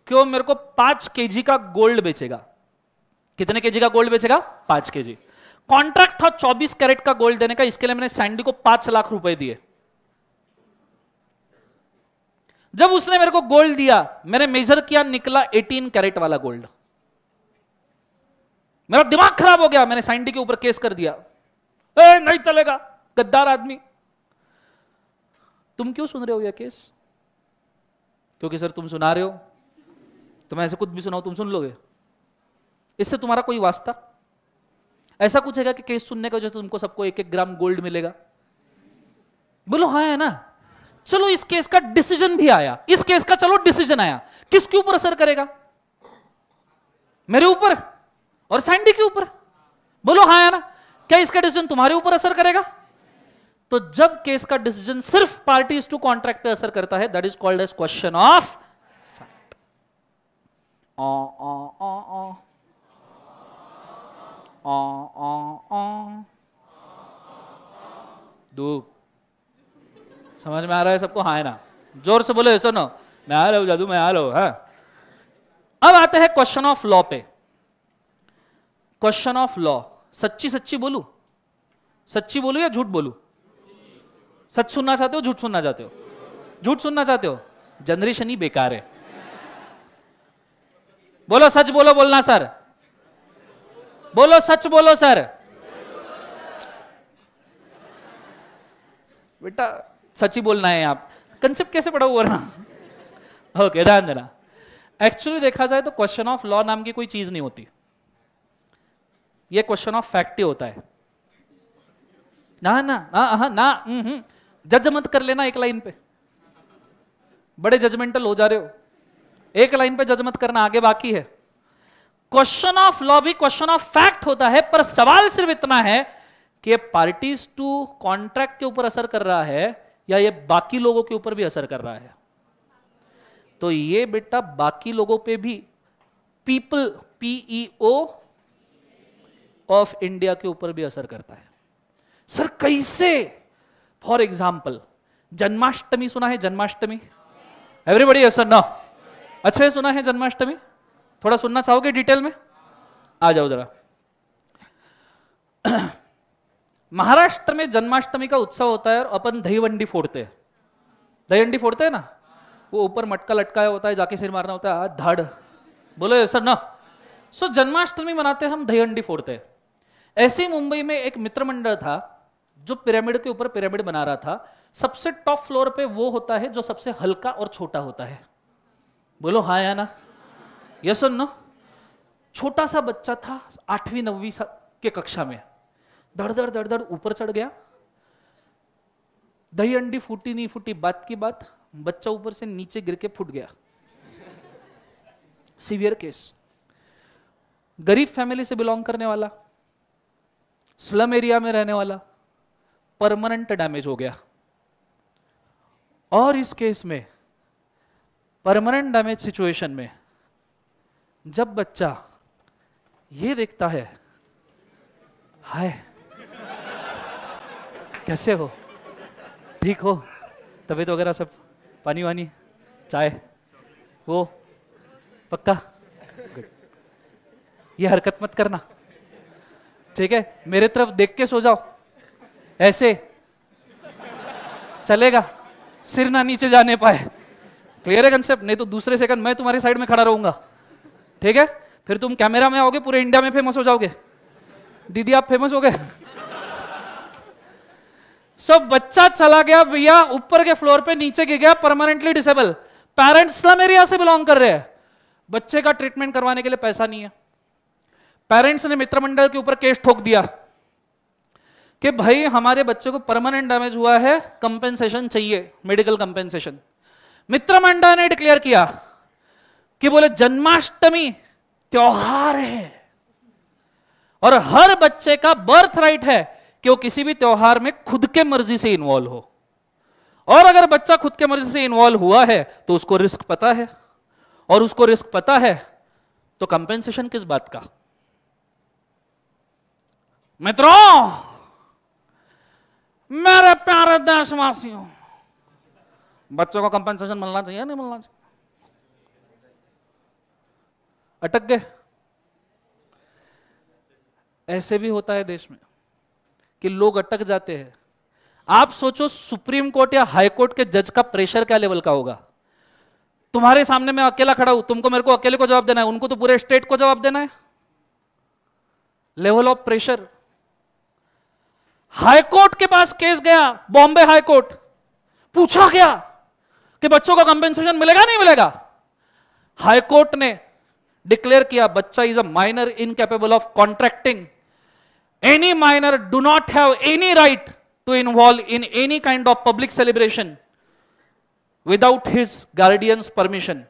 कि वो मेरे को पांच केजी का गोल्ड बेचेगा कितने केजी का गोल्ड बेचेगा पांच केजी कॉन्ट्रैक्ट था चौबीस कैरेट का गोल्ड देने का इसके लिए मैंने सैंडी को पांच लाख रुपए दिए जब उसने मेरे को गोल्ड दिया मैंने मेजर किया निकला 18 कैरेट वाला गोल्ड मेरा दिमाग खराब हो गया मैंने साइंटी के ऊपर केस कर दिया ए, नहीं चलेगा गद्दार आदमी तुम क्यों सुन रहे हो यह केस क्योंकि सर तुम सुना रहे हो तो मैं ऐसे कुछ भी सुनाओ तुम सुन लोगे इससे तुम्हारा कोई वास्ता ऐसा कुछ है कि केस सुनने का वजह से तुमको सबको एक एक ग्राम गोल्ड मिलेगा बोलो हाँ है ना चलो इस केस का डिसीजन भी आया इस केस का चलो डिसीजन आया किसके ऊपर असर करेगा मेरे ऊपर और सैंडी के ऊपर बोलो हाँ या ना क्या इसका डिसीजन तुम्हारे ऊपर असर करेगा तो जब केस का डिसीजन सिर्फ पार्टीज टू कॉन्ट्रैक्ट पे असर करता है that is called as question of fact दो समझ में आ रहा है सबको हाँ है ना जोर से बोलो ऐसा ना मैं आ रहा हूं जादू मैं आ रहा हूं हाँ। अब आते हैं क्वेश्चन ऑफ लॉ पे क्वेश्चन ऑफ लॉ सच्ची सच्ची बोलू सच्ची बोलू या झूठ बोलू सच सुनना चाहते हो झूठ सुनना चाहते हो झूठ सुनना चाहते हो जनरेशन ही बेकार है बोलो सच बोलो बोलना सर बोलो सच बोलो सर बेटा सच ही बोलना है आप कंसेप्ट कैसे पढ़ा हुआ ना ओके ध्यान देना एक्चुअली देखा जाए तो क्वेश्चन ऑफ लॉ नाम की कोई चीज नहीं होती ये क्वेश्चन ऑफ फैक्ट ही होता है ना ना हाँ, हाँ, ना ना जज मत कर लेना एक लाइन पे बड़े जजमेंटल हो जा रहे हो एक लाइन पे जज मत करना आगे बाकी है क्वेश्चन ऑफ लॉ भी क्वेश्चन ऑफ फैक्ट होता है पर सवाल सिर्फ इतना है कि पार्टीज टू कॉन्ट्रैक्ट के ऊपर असर कर रहा है या ये बाकी लोगों के ऊपर भी असर कर रहा है तो ये बेटा बाकी लोगों पे भी पीपल पीईओ ऑफ इंडिया के ऊपर भी असर करता है सर कैसे फॉर एग्जाम्पल जन्माष्टमी सुना है जन्माष्टमी एवरीबडी सर ना अच्छे सुना है जन्माष्टमी थोड़ा सुनना चाहोगे डिटेल में आ जाओ जरा महाराष्ट्र में जन्माष्टमी का उत्सव होता है और अपन दहीवंडी फोड़ते हैं दही फोड़ते हैं ना वो ऊपर मटका लटकाया होता है जाके सिर मारना होता है धड़ बोलो सर ना सो जन्माष्टमी मनाते हैं हम दही फोड़ते हैं ऐसे ही मुंबई में एक मित्र मंडल था जो पिरामिड के ऊपर पिरामिड बना रहा था सबसे टॉप फ्लोर पे वो होता है जो सबसे हल्का और छोटा होता है बोलो हाँ या ना ये सुन नो छोटा सा बच्चा था आठवीं नवी के कक्षा में धड़ धड़ धड़ धड़ ऊपर चढ़ गया दही अंडी फूटी नहीं फूटी बात की बात बच्चा ऊपर से नीचे गिर के फूट गया सीवियर केस गरीब फैमिली से बिलोंग करने वाला स्लम एरिया में रहने वाला परमानेंट डैमेज हो गया और इस केस में परमानेंट डैमेज सिचुएशन में जब बच्चा ये देखता है हाय कैसे हो ठीक हो तबीयत वगैरह सब पानी वानी चाय वो पक्का ये हरकत मत करना ठीक है मेरे तरफ देख के सो जाओ ऐसे चलेगा सिर ना नीचे जाने पाए क्लियर है कंसेप्ट नहीं तो दूसरे सेकंड मैं तुम्हारी साइड में खड़ा रहूंगा ठीक है फिर तुम कैमरा में आओगे पूरे इंडिया में फेमस हो जाओगे दीदी आप फेमस हो गए सब बच्चा चला गया भैया ऊपर के फ्लोर पे नीचे गिर गया permanently disable parents slum area से बिलोंग कर रहे हैं बच्चे का ट्रीटमेंट करवाने के लिए पैसा नहीं है पेरेंट्स ने मित्रमंडल के ऊपर केस ठोक दिया कि भाई हमारे बच्चे को परमानेंट डैमेज हुआ है कंपेंसेशन चाहिए मेडिकल कंपेंसेशन मित्रमंडल ने डिक्लेयर किया कि बोले जन्माष्टमी त्योहार है और हर बच्चे का बर्थ राइट है कि वो किसी भी त्योहार में खुद के मर्जी से इन्वॉल्व हो और अगर बच्चा खुद के मर्जी से इन्वॉल्व हुआ है तो उसको रिस्क पता है और उसको रिस्क पता है तो कंपेंसेशन किस बात का मित्रों मेरे प्यारे देशवासियों बच्चों का कंपनसेशन मिलना चाहिए नहीं मिलना चाहिए अटक गए ऐसे भी होता है देश में कि लोग अटक जाते हैं आप सोचो सुप्रीम कोर्ट या हाई कोर्ट के जज का प्रेशर क्या लेवल का होगा तुम्हारे सामने मैं अकेला खड़ा हूं तुमको मेरे को अकेले को जवाब देना है उनको तो पूरे स्टेट को जवाब देना है लेवल ऑफ प्रेशर हाईकोर्ट के पास केस गया बॉम्बे हाईकोर्ट पूछा गया कि बच्चों को कंपेंसेशन मिलेगा नहीं मिलेगा हाईकोर्ट ने डिक्लेयर किया बच्चा is a minor incapable of contracting any minor do not have any right to involve in any kind of public celebration without his guardians permission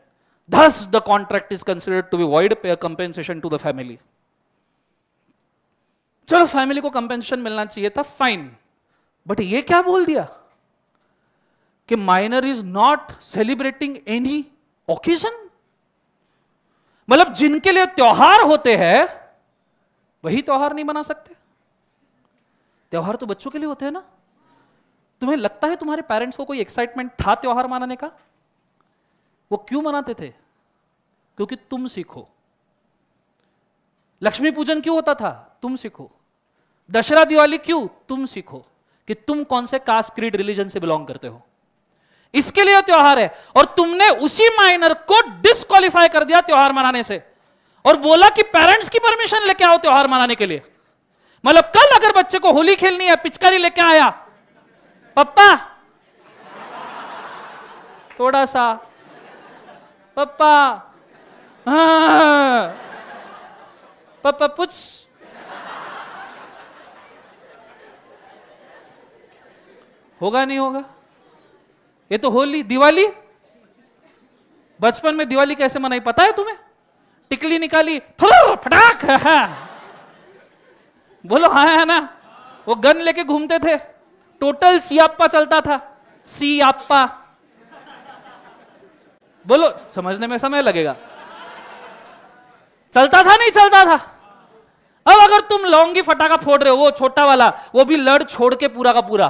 thus the contract is considered to be void पे a to the family चलो family को compensation मिलना चाहिए था fine but ये क्या बोल दिया कि minor is not celebrating any occasion मतलब जिनके लिए त्योहार होते हैं वही त्योहार नहीं मना सकते त्योहार तो बच्चों के लिए होते हैं ना तुम्हें लगता है तुम्हारे पेरेंट्स को कोई एक्साइटमेंट था त्योहार मनाने का वो क्यों मनाते थे क्योंकि तुम सीखो लक्ष्मी पूजन क्यों होता था तुम सीखो दशहरा दिवाली क्यों तुम सीखो कि तुम कौन से कास्ट क्रीड रिलीजन से बिलोंग करते हो इसके लिए त्योहार है और तुमने उसी माइनर को डिस्कालीफाई कर दिया त्योहार मनाने से और बोला कि पेरेंट्स की परमिशन लेके आओ त्योहार मनाने के लिए मतलब कल अगर बच्चे को होली खेलनी है पिचकारी लेके आया पप्पा थोड़ा सा पप्पा हाँ, पप्पा पुछ होगा नहीं होगा ये तो होली दिवाली बचपन में दिवाली कैसे मनाई पता है तुम्हें टिकली निकाली फटाक बोलो हाँ है हाँ, ना वो गन लेके घूमते थे टोटल सियाप्पा चलता था सियाप्पा बोलो समझने में समय लगेगा चलता था नहीं चलता था अब अगर तुम लौंगी फटाका फोड़ रहे हो वो छोटा वाला वो भी लड़ छोड़ के पूरा का पूरा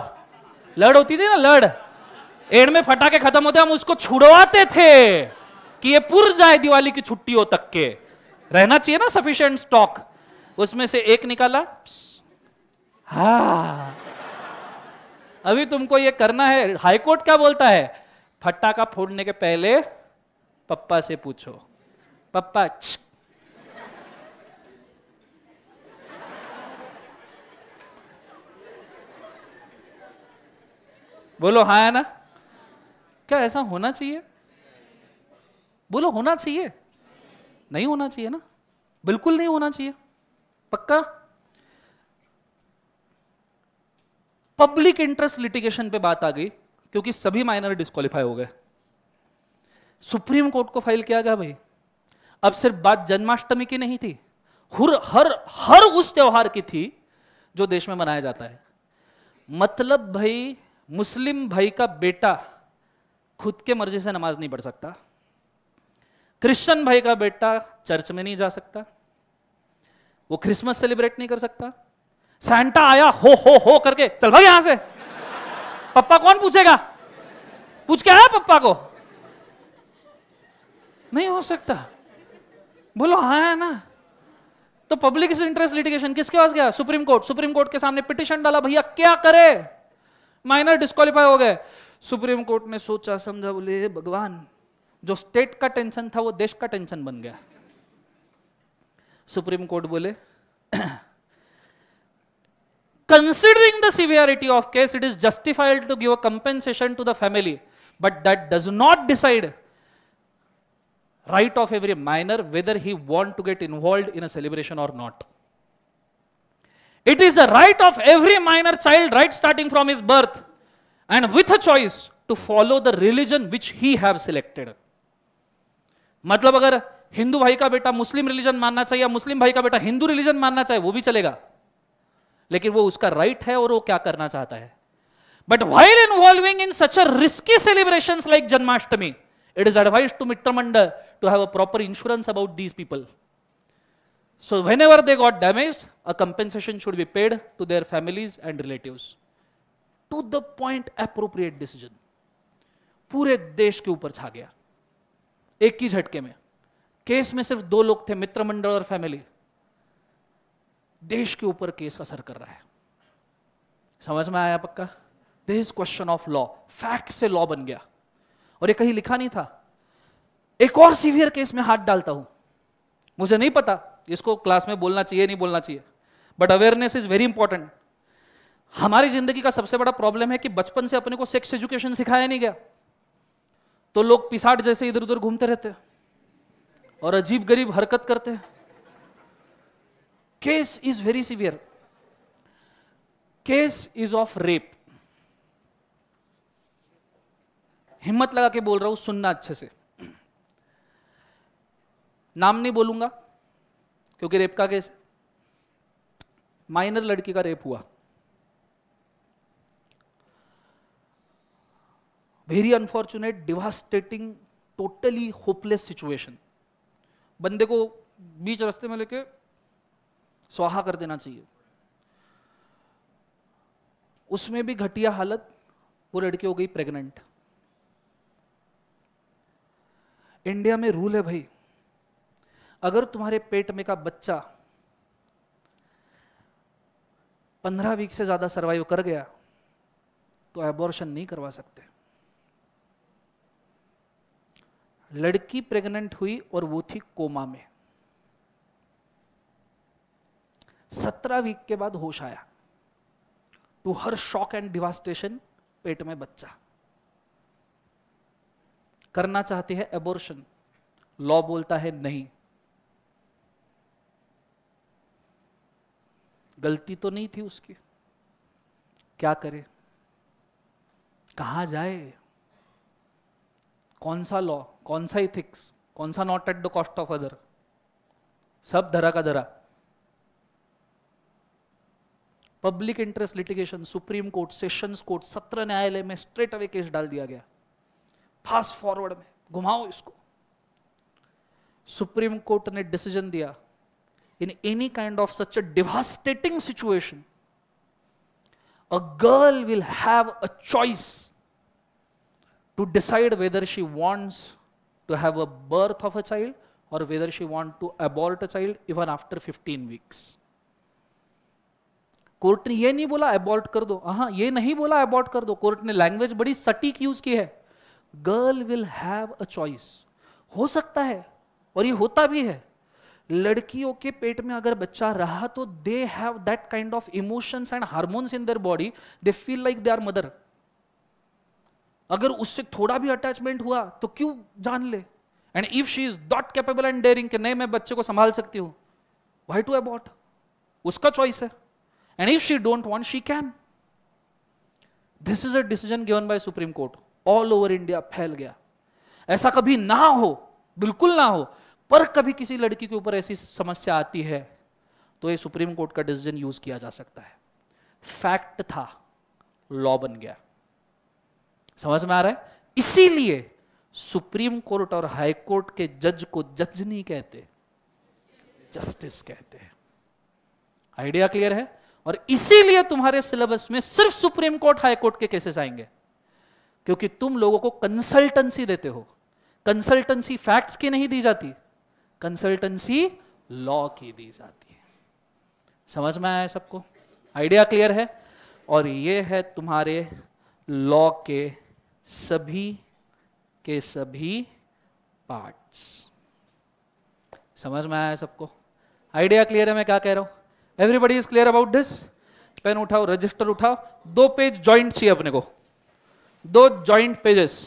लड़ होती थी ना लड़ एड में फटाके खत्म होते हम उसको छुड़वाते थे कि ये पुर जाए दिवाली की छुट्टियों तक के रहना चाहिए ना सफिशियंट स्टॉक उसमें से एक निकाला हा अभी तुमको ये करना है हाईकोर्ट क्या बोलता है फटाका फोड़ने के पहले पप्पा से पूछो पप्पा बोलो हाँ है ना क्या ऐसा होना चाहिए बोलो होना चाहिए नहीं होना चाहिए ना बिल्कुल नहीं होना चाहिए पक्का पब्लिक इंटरेस्ट लिटिगेशन पे बात आ गई क्योंकि सभी माइनर डिस्कालीफाई हो गए सुप्रीम कोर्ट को फाइल किया गया भाई अब सिर्फ बात जन्माष्टमी की नहीं थी हर हर हर उस त्यौहार की थी जो देश में मनाया जाता है मतलब भाई मुस्लिम भाई का बेटा खुद के मर्जी से नमाज नहीं पढ़ सकता क्रिश्चियन भाई का बेटा चर्च में नहीं जा सकता वो क्रिसमस सेलिब्रेट नहीं कर सकता सैंटा आया हो हो हो करके चल भाई यहां से पप्पा कौन पूछेगा पूछ के आया पप्पा को नहीं हो सकता बोलो आया हाँ है ना तो पब्लिक इंटरेस्ट लिटिगेशन किसके पास गया सुप्रीम कोर्ट सुप्रीम कोर्ट के सामने पिटिशन डाला भैया क्या करे माइनर डिस्कालीफाई हो गए सुप्रीम कोर्ट ने सोचा समझा बोले भगवान जो स्टेट का टेंशन था वो देश का टेंशन बन गया सुप्रीम कोर्ट बोले considering the severity of case it is justified to give a compensation to the family but that does not decide right of every minor whether he want to get involve in a celebration और not It is a right of every minor child, right starting from his birth, and with a choice to follow the religion which he have selected. मतलब अगर हिंदू भाई का बेटा मुस्लिम religion मानना चाहिए या मुस्लिम भाई का बेटा हिंदू रिलीजन मानना चाहिए वो भी चलेगा लेकिन वो उसका राइट है और वो क्या करना चाहता है but while involving in such a risky celebration like Janmashtami it is advise to मिट्टर मंडल to have a proper insurance about these people So whenever they got damaged, a compensation should be paid to their families and relatives. To the point appropriate decision. पूरे देश के ऊपर छा गया एक ही झटके में केस में सिर्फ दो लोग थे मित्र मंडल और फैमिली देश के ऊपर केस असर कर रहा है समझ में आया पक्का this question of law fact से लॉ बन गया और ये कहीं लिखा नहीं था एक और सीवियर केस में हाथ डालता हूं मुझे नहीं पता इसको क्लास में बोलना चाहिए नहीं बोलना चाहिए but awareness is very important हमारी जिंदगी का सबसे बड़ा प्रॉब्लम है कि बचपन से अपने को सेक्स एजुकेशन सिखाया नहीं गया तो लोग पिसाट जैसे इधर उधर घूमते रहते और अजीब गरीब हरकत करते case is very severe case is of rape हिम्मत लगा के बोल रहा हूं सुनना अच्छे से नाम नहीं बोलूंगा क्योंकि रेप का केस माइनर लड़की का रेप हुआ very unfortunate devastating totally hopeless situation बंदे को बीच रास्ते में लेके स्वाहा कर देना चाहिए उसमें भी घटिया हालत वो लड़की हो गई प्रेग्नेंट इंडिया में रूल है भाई अगर तुम्हारे पेट में का बच्चा पंद्रह वीक से ज़्यादा सर्वाइव कर गया तो एबोर्शन नहीं करवा सकते लड़की प्रेग्नेंट हुई और वो थी कोमा में सत्रह वीक के बाद होश आया टू तो हर शॉक एंड डिवास्टेशन पेट में बच्चा करना चाहती है एबोर्शन लॉ बोलता है नहीं गलती तो नहीं थी उसकी क्या करे कहा जाए कौन सा लॉ कौन सा इथिक्स कौन सा not at the cost of other सब धरा का धरा public interest litigation supreme court sessions court सत्र न्यायालय में स्ट्रेट अवे केस डाल दिया गया फास्ट फॉरवर्ड में घुमाओ इसको सुप्रीम कोर्ट ने डिसीजन दिया in any kind of such a devastating situation, a girl will have a choice to decide whether she wants to have a birth of a child or whether she want to abort a child even after 15 weeks. Court ने ये नहीं बोला abort कर दो हाँ ये नहीं बोला अबॉर्ट कर दो कोर्ट ने लैंग्वेज बड़ी सटीक यूज की है girl will have a choice हो सकता है और ये होता भी है लड़कियों के पेट में अगर बच्चा रहा तो they have that kind of emotions and hormones in their body they feel like they are mother अगर उससे थोड़ा भी अटैचमेंट हुआ तो क्यों जान ले and if she is not capable and daring नहीं मैं बच्चे को संभाल सकती हूँ वाई टू अबॉट उसका चॉइस है and if she don't want she can this is a decision given by supreme court all over India फैल गया ऐसा कभी ना हो बिल्कुल ना हो पर कभी किसी लड़की के ऊपर ऐसी समस्या आती है तो ये सुप्रीम कोर्ट का डिसीजन यूज किया जा सकता है फैक्ट था लॉ बन गया समझ में आ रहा है इसीलिए सुप्रीम कोर्ट और हाई कोर्ट के जज को जज नहीं कहते जस्टिस कहते हैं आइडिया क्लियर है और इसीलिए तुम्हारे सिलेबस में सिर्फ सुप्रीम कोर्ट हाई कोर्ट के केसेस आएंगे क्योंकि तुम लोगों को कंसल्टेंसी देते हो कंसल्टेंसी फैक्ट्स की नहीं दी जाती कंसल्टेंसी लॉ की दी जाती है समझ में आया सबको आइडिया क्लियर है और ये है तुम्हारे लॉ के सभी के सभी पार्ट्स समझ में आया सबको आइडिया क्लियर है मैं क्या कह रहा हूं everybody is clear about this pen उठाओ रजिस्टर उठाओ दो पेज ज्वाइंट चाहिए अपने को दो ज्वाइंट पेजेस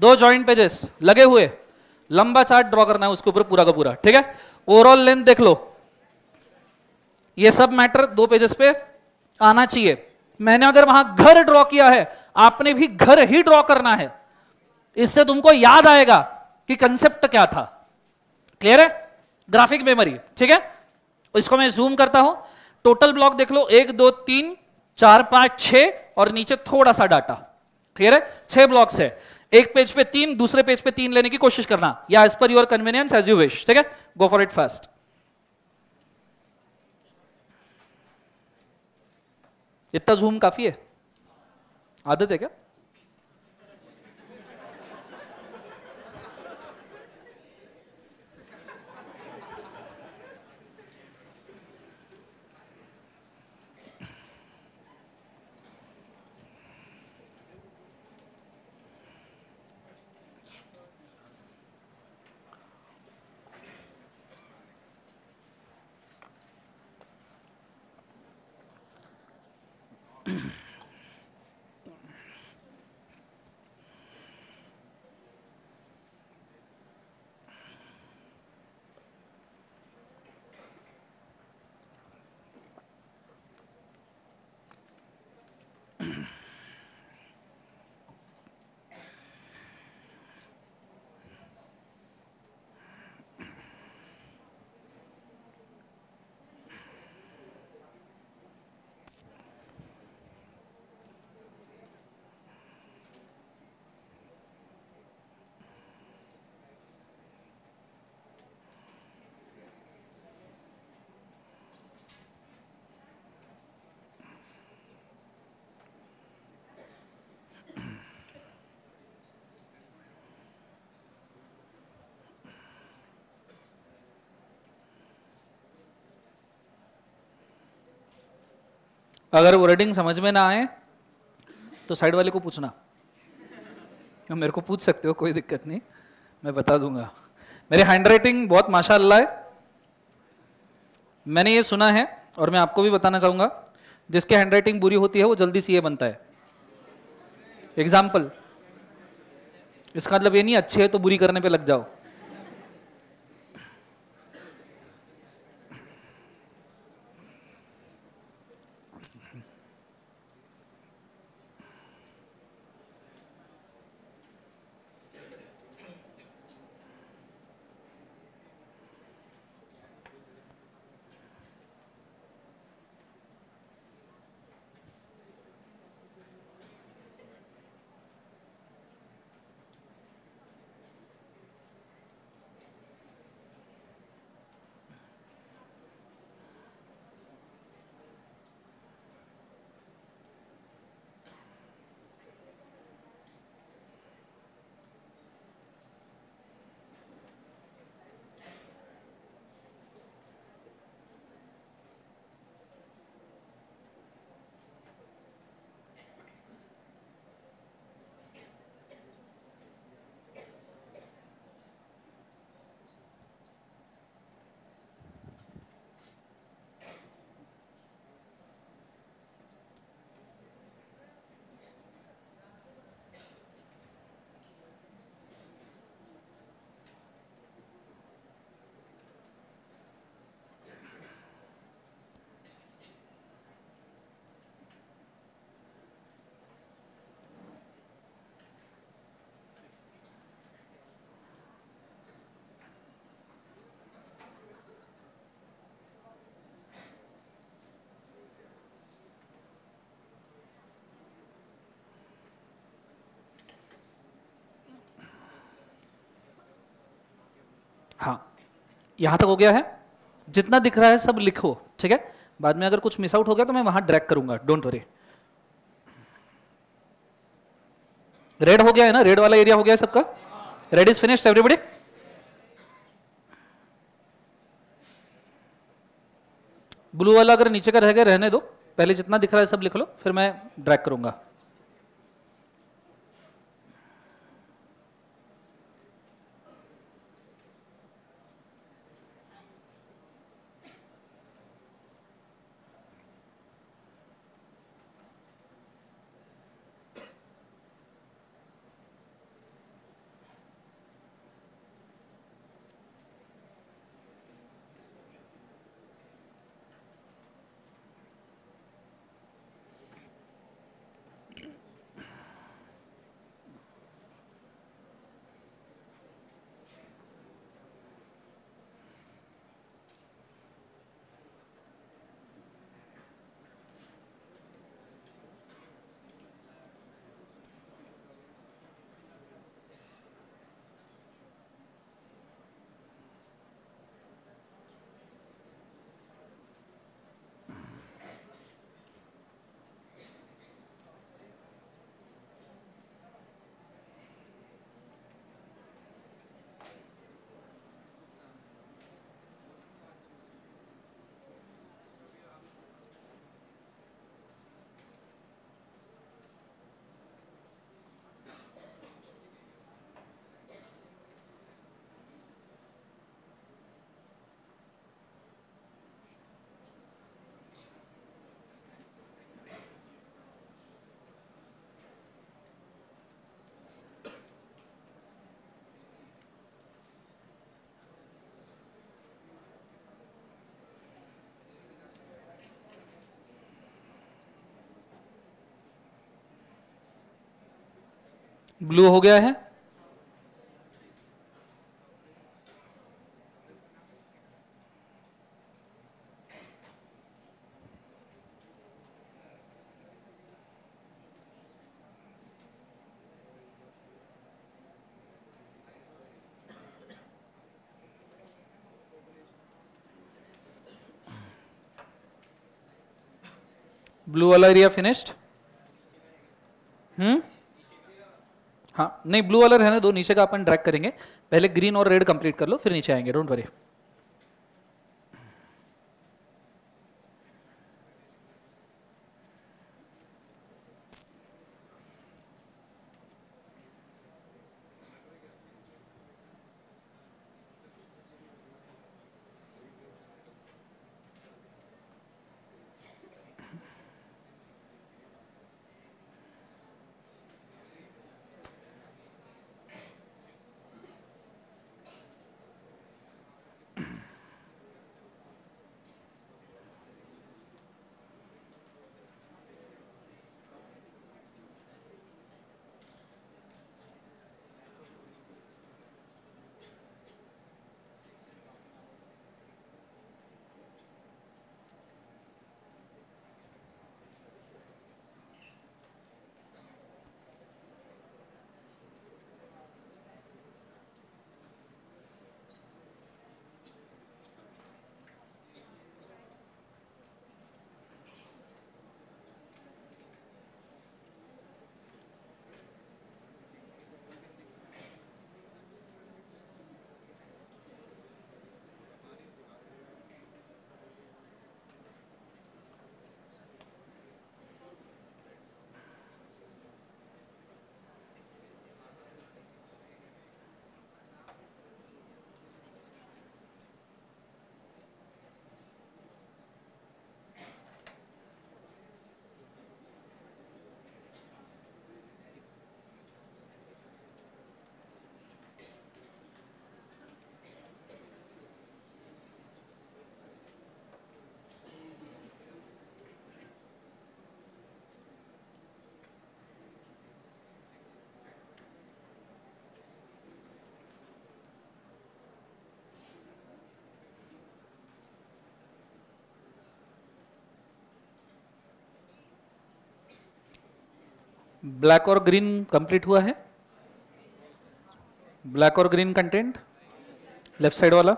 दो ज्वाइंट पेजेस लगे हुए लंबा चार्ट ड्रॉ करना है उसके ऊपर पूरा का पूरा ठीक है ओवरऑल लेंथ देख लो ये सब मैटर दो पेजेस पे आना चाहिए मैंने अगर वहां घर ड्रॉ किया है आपने भी घर ही ड्रॉ करना है इससे तुमको याद आएगा कि कंसेप्ट क्या था क्लियर है ग्राफिक मेमोरी ठीक है इसको मैं जूम करता हूं टोटल ब्लॉक देख लो एक दो तीन चार पांच छ और नीचे थोड़ा सा डाटा क्लियर है छह ब्लॉक्स है एक पेज पे तीन दूसरे पेज पे तीन लेने की कोशिश करना या as per your convenience as you wish ठीक है गो फॉर इट फर्स्ट इतना जूम काफी है आदत है क्या अगर वर्डिंग समझ में ना आए तो साइड वाले को पूछना तो मेरे को पूछ सकते हो कोई दिक्कत नहीं मैं बता दूंगा मेरी हैंड राइटिंग बहुत माशाल्लाह है मैंने ये सुना है और मैं आपको भी बताना चाहूंगा जिसकी हैंड राइटिंग बुरी होती है वो जल्दी सी ये बनता है एग्जाम्पल इसका मतलब ये नहीं अच्छी है तो बुरी करने पे लग जाओ यहां तक हो गया है जितना दिख रहा है सब लिखो ठीक है बाद में अगर कुछ मिस आउट हो गया तो मैं वहां ड्रैक करूंगा डोंट वरी रेड हो गया है ना रेड वाला एरिया हो गया है सबका red is finished everybody blue वाला अगर नीचे का रह गया रहने दो पहले जितना दिख रहा है सब लिख लो फिर मैं ड्रैक करूंगा ब्लू हो गया है ब्लू वाला एरिया फिनिश्ड नहीं ब्लू वाला ना दो नीचे का अपन ड्रैग करेंगे पहले ग्रीन और रेड कंप्लीट कर लो फिर नीचे आएंगे डोंट वरी ब्लैक और ग्रीन कंप्लीट हुआ है ब्लैक और ग्रीन कंटेंट लेफ्ट साइड वाला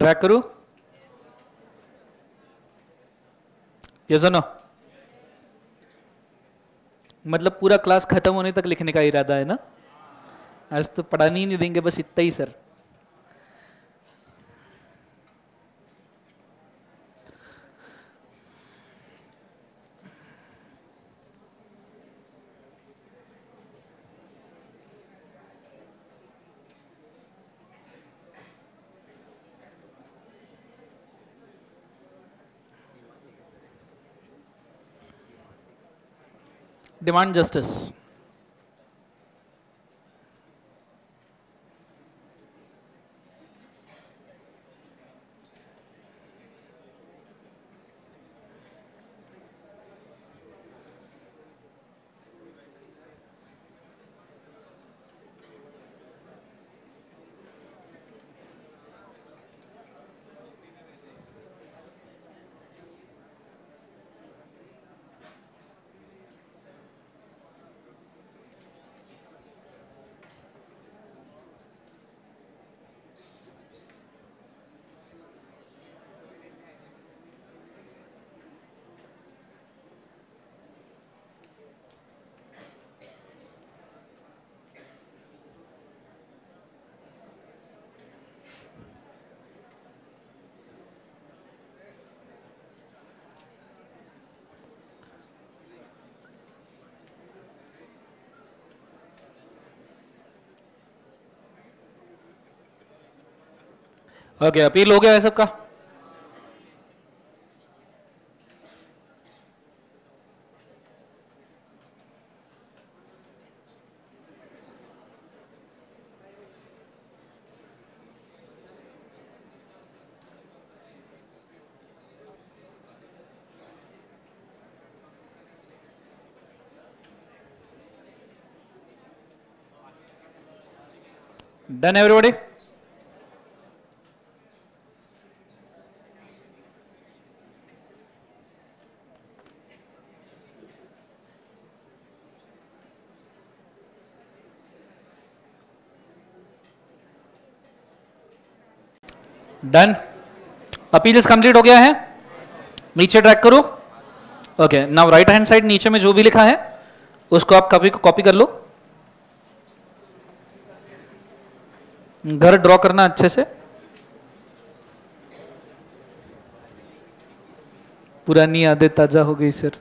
ड्रैग करूं यस नो मतलब पूरा क्लास खत्म होने तक लिखने का इरादा है ना आज तो पढ़ाने ही नहीं देंगे बस इतना ही sir demand justice okay appeal हो गया है सबका done everybody done appeal is complete हो गया है नीचे ट्रैक करो okay now right hand side नीचे में जो भी लिखा है उसको आप कॉपी कॉपी कर लो घर ड्रॉ करना अच्छे से पुरानी यादें ताजा हो गई सर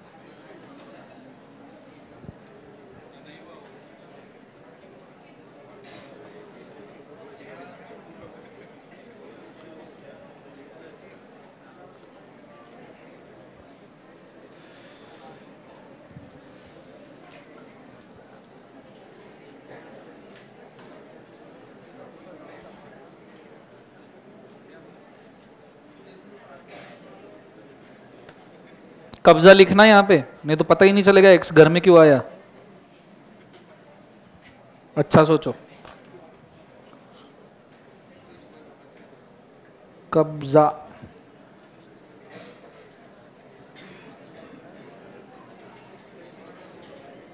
कब्जा लिखना यहाँ पे नहीं तो पता ही नहीं चलेगा एक्स घर में क्यों आया अच्छा सोचो कब्जा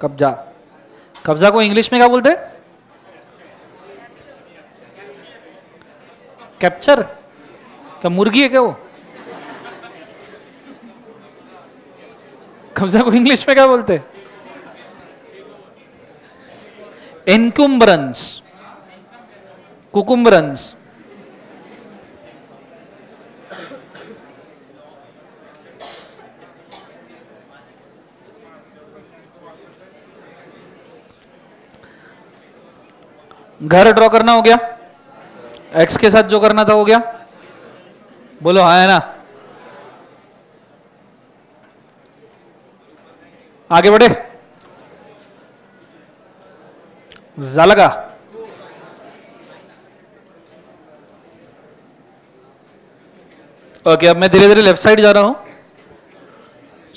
कब्जा कब्जा को इंग्लिश में क्या बोलते हैं कैप्चर क्या मुर्गी है क्या वो कब्जा को इंग्लिश में क्या बोलते इनकुम्बरंस कुकुम्बरंस घर ड्रॉ करना हो गया एक्स के साथ जो करना था हो गया बोलो हाँ है ना आगे बढ़े जलगा ओके अब मैं धीरे धीरे लेफ्ट साइड जा रहा हूं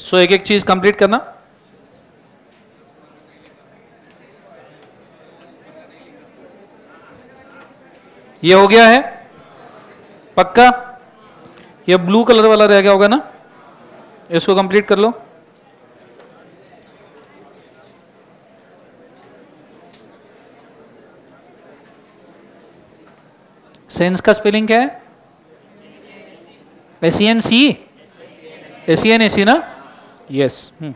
सो एक एक चीज कंप्लीट करना ये हो गया है पक्का ये ब्लू कलर वाला रह गया होगा ना इसको कंप्लीट कर लो सेंस का स्पेलिंग क्या है S C N C S C N A C ना यस hmm. हम्म।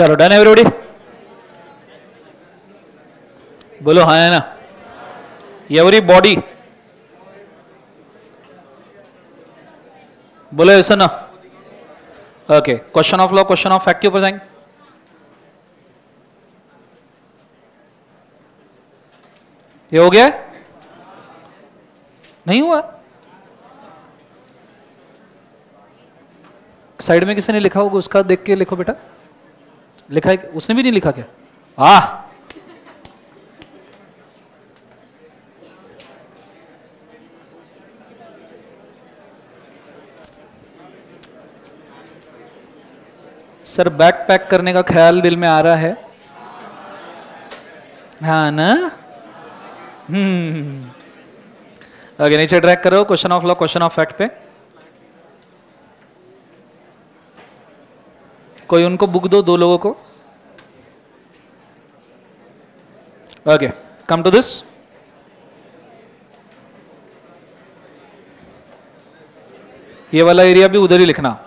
चलो डन एवरीबॉडी बोलो हाँ है ना एवरी बॉडी बोलो ऐसा ना okay question of law question of fact के ऊपर जाएंगे ये हो गया नहीं हुआ साइड में किसी ने लिखा होगा उसका देख के लिखो बेटा लिखा है उसने भी नहीं लिखा क्या आ सर बैग पैक करने का ख्याल दिल में आ रहा है हा ना हम्म अगर नीचे ट्रैक करो question of law question of fact पे कोई उनको बुक दो दो लोगों को ओके कम टू दिस ये वाला एरिया भी उधर ही लिखना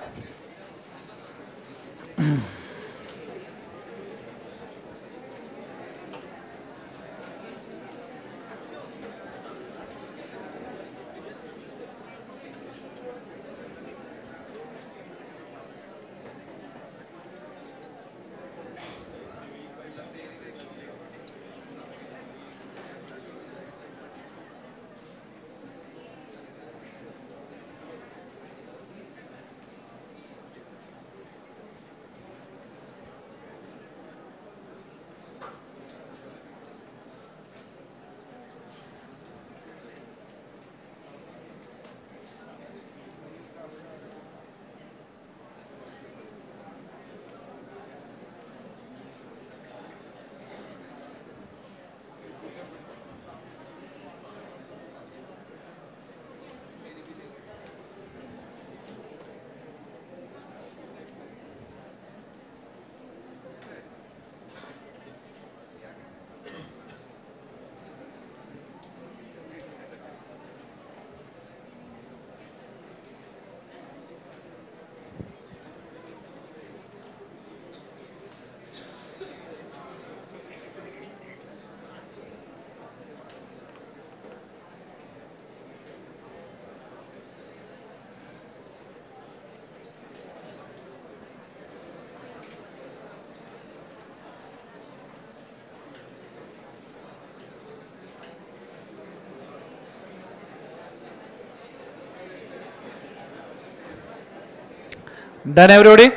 Done everybody?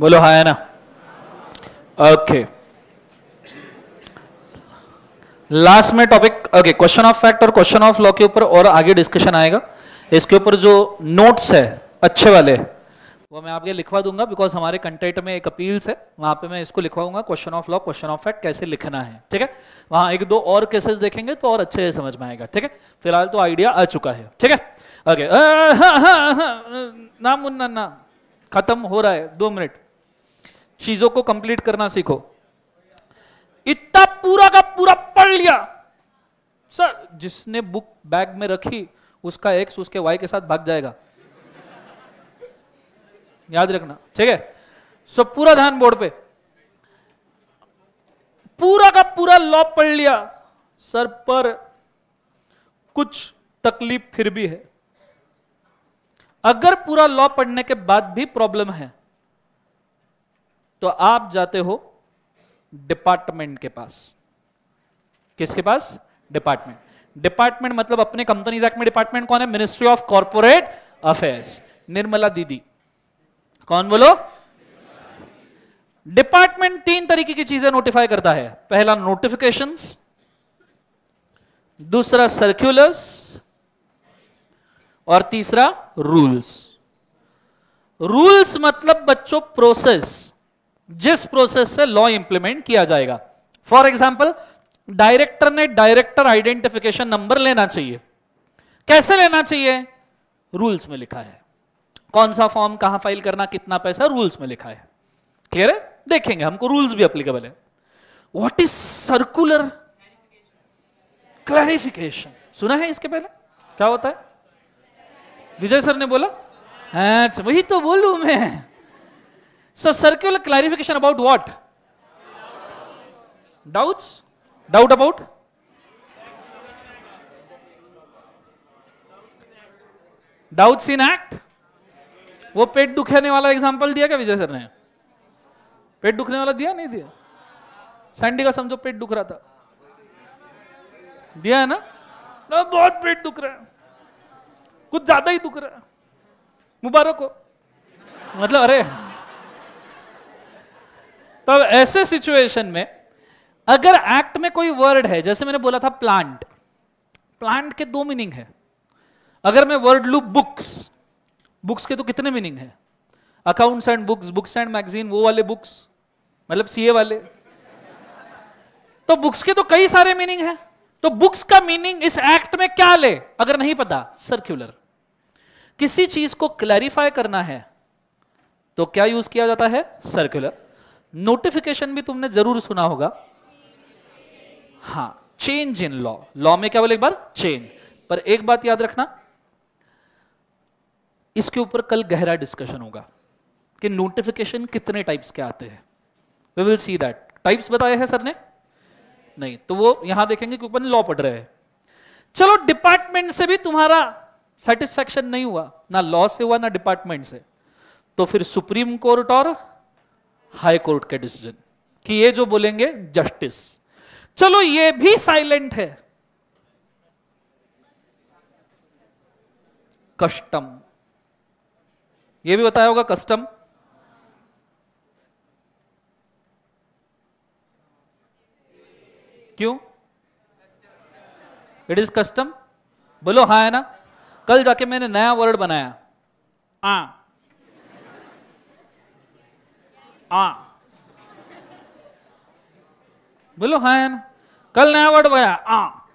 बोलो हाँ है ना ओके लास्ट में topic okay question of fact और क्वेश्चन ऑफ लॉ के ऊपर और आगे डिस्कशन आएगा इसके ऊपर जो नोट्स है अच्छे वाले वो मैं आपके लिखवा दूंगा बिकॉज हमारे कंटेंट में एक अपील्स है वहां पे मैं इसको लिखवाऊंगा question of law question of fact कैसे लिखना है ठीक है वहां एक दो और केसेस देखेंगे तो और अच्छे से समझ में आएगा ठीक है फिलहाल तो आइडिया आ चुका है ठीक है ओके ना मुन्ना ना खत्म हो रहा है दो मिनट चीजों को कंप्लीट करना सीखो इतना पूरा का पूरा पढ़ लिया सर जिसने बुक बैग में रखी उसका एक्स उसके वाई के साथ भाग जाएगा याद रखना ठीक है सो पूरा ध्यान बोर्ड पे पूरा का पूरा लॉ पढ़ लिया सर पर कुछ तकलीफ फिर भी है अगर पूरा लॉ पढ़ने के बाद भी प्रॉब्लम है तो आप जाते हो डिपार्टमेंट के पास किसके पास डिपार्टमेंट डिपार्टमेंट मतलब अपने कंपनीज एक्ट में डिपार्टमेंट कौन है ministry of corporate affairs Nirmala दीदी तो कौन बोलो डिपार्टमेंट तीन तरीके की चीजें नोटिफाई करता है पहला नोटिफिकेशन दूसरा सर्क्यूलर्स और तीसरा रूल्स रूल्स मतलब बच्चों प्रोसेस जिस प्रोसेस से लॉ इंप्लीमेंट किया जाएगा फॉर एग्जाम्पल डायरेक्टर ने डायरेक्टर आइडेंटिफिकेशन नंबर लेना चाहिए कैसे लेना चाहिए रूल्स में लिखा है कौन सा फॉर्म कहां फाइल करना कितना पैसा रूल्स में लिखा है क्लियर है देखेंगे हमको रूल्स भी अप्लीकेबल है व्हाट इज सर्कुलर क्लैरिफिकेशन सुना है इसके पहले क्या होता है विजय सर ने बोला हाँ, अच्छा वही तो बोलू मैं so circular clarification about what doubt doubt about doubts in act वो पेट दुखाने वाला एग्जाम्पल दिया क्या विजय सर ने पेट दुखने वाला दिया नहीं दिया संडे का समझो पेट दुख रहा था दिया है ना ना बहुत पेट दुख रहा है कुछ ज्यादा ही दुख रहा है मुबारक हो मतलब अरे तो ऐसे सिचुएशन में अगर एक्ट में कोई वर्ड है जैसे मैंने बोला था प्लांट प्लांट के दो मीनिंग है अगर मैं वर्ड लू बुक्स बुक्स के तो कितने मीनिंग है accounts and books books and magazine वो वाले बुक्स मतलब सीए वाले तो बुक्स के तो कई सारे मीनिंग है तो बुक्स का मीनिंग इस एक्ट में क्या ले अगर नहीं पता सर्क्यूलर किसी चीज को क्लैरिफाई करना है तो क्या यूज किया जाता है सर्क्यूलर नोटिफिकेशन भी तुमने जरूर सुना होगा हाँ चेंज इन लॉ लॉ में क्या बोले एक बार चेंज पर एक बात याद रखना इसके ऊपर कल गहरा डिस्कशन होगा कि नोटिफिकेशन कितने टाइप्स के आते हैं we will see that types बताए हैं सर ने नहीं तो वो यहां देखेंगे ऊपर लॉ पढ़ रहे हैं चलो डिपार्टमेंट से भी तुम्हारा सेटिस्फेक्शन नहीं हुआ ना लॉ से हुआ ना डिपार्टमेंट से तो फिर सुप्रीम कोर्ट और हाई कोर्ट के डिसीजन कि ये जो बोलेंगे जस्टिस चलो ये भी साइलेंट है कस्टम ये भी बताया होगा कस्टम क्यों इट इज कस्टम बोलो हा है ना कल जाके मैंने नया वर्ड बनाया आ हाँ। आ हाँ। बोलो हा है ना कल नया वर्ड बनाया आ हाँ।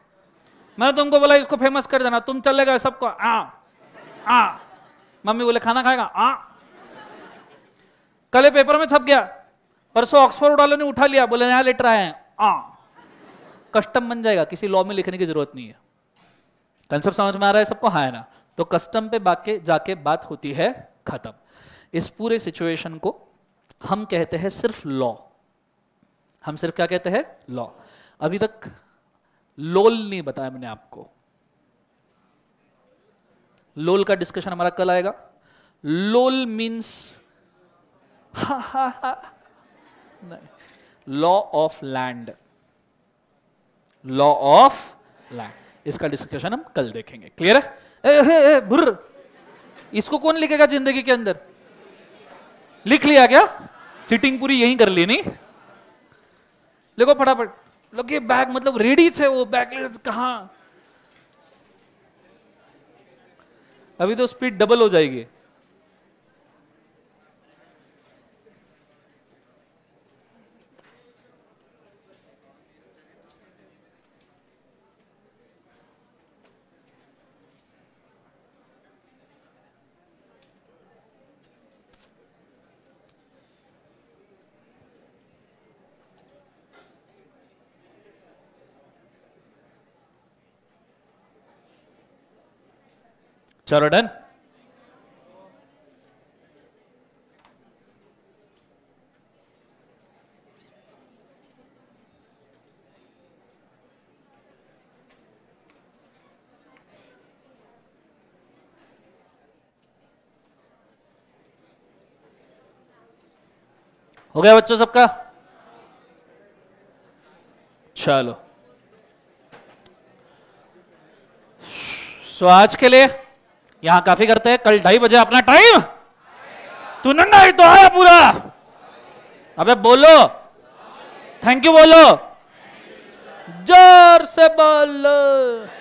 मैंने तुमको बोला इसको फेमस कर देना तुम चलेगा सबको आ आ मम्मी बोले खाना खाएगा आ कल पेपर में छप गया परसों ऑक्सफोर्ड वालों ने उठा लिया बोले नया लेटर आया है आ कस्टम बन जाएगा किसी लॉ में लिखने की जरूरत नहीं है कंसेप्ट समझ में आ रहा है सबको हाँ है ना तो कस्टम पे बाके जाके बात होती है खत्म इस पूरे सिचुएशन को हम कहते हैं सिर्फ लॉ हम सिर्फ क्या कहते हैं लॉ अभी तक लोल नहीं बताया मैंने आपको लोल का डिस्कशन हमारा कल आएगा lol means law of land law of land इसका डिस्कशन हम कल देखेंगे क्लियर है भुर इसको कौन लिखेगा जिंदगी के अंदर लिख लिया क्या चिटिंग पूरी यही कर ली नहीं देखो फटाफट ये बैग मतलब रेडी थे वो बैग कहा अभी तो स्पीड डबल हो जाएगी चलो डन हो गया बच्चों सबका चलो सो आज के लिए यहां काफी करते हैं कल ढाई बजे अपना टाइम तू नंगा तो आया पूरा अबे बोलो थैंक यू बोलो जोर से बोलो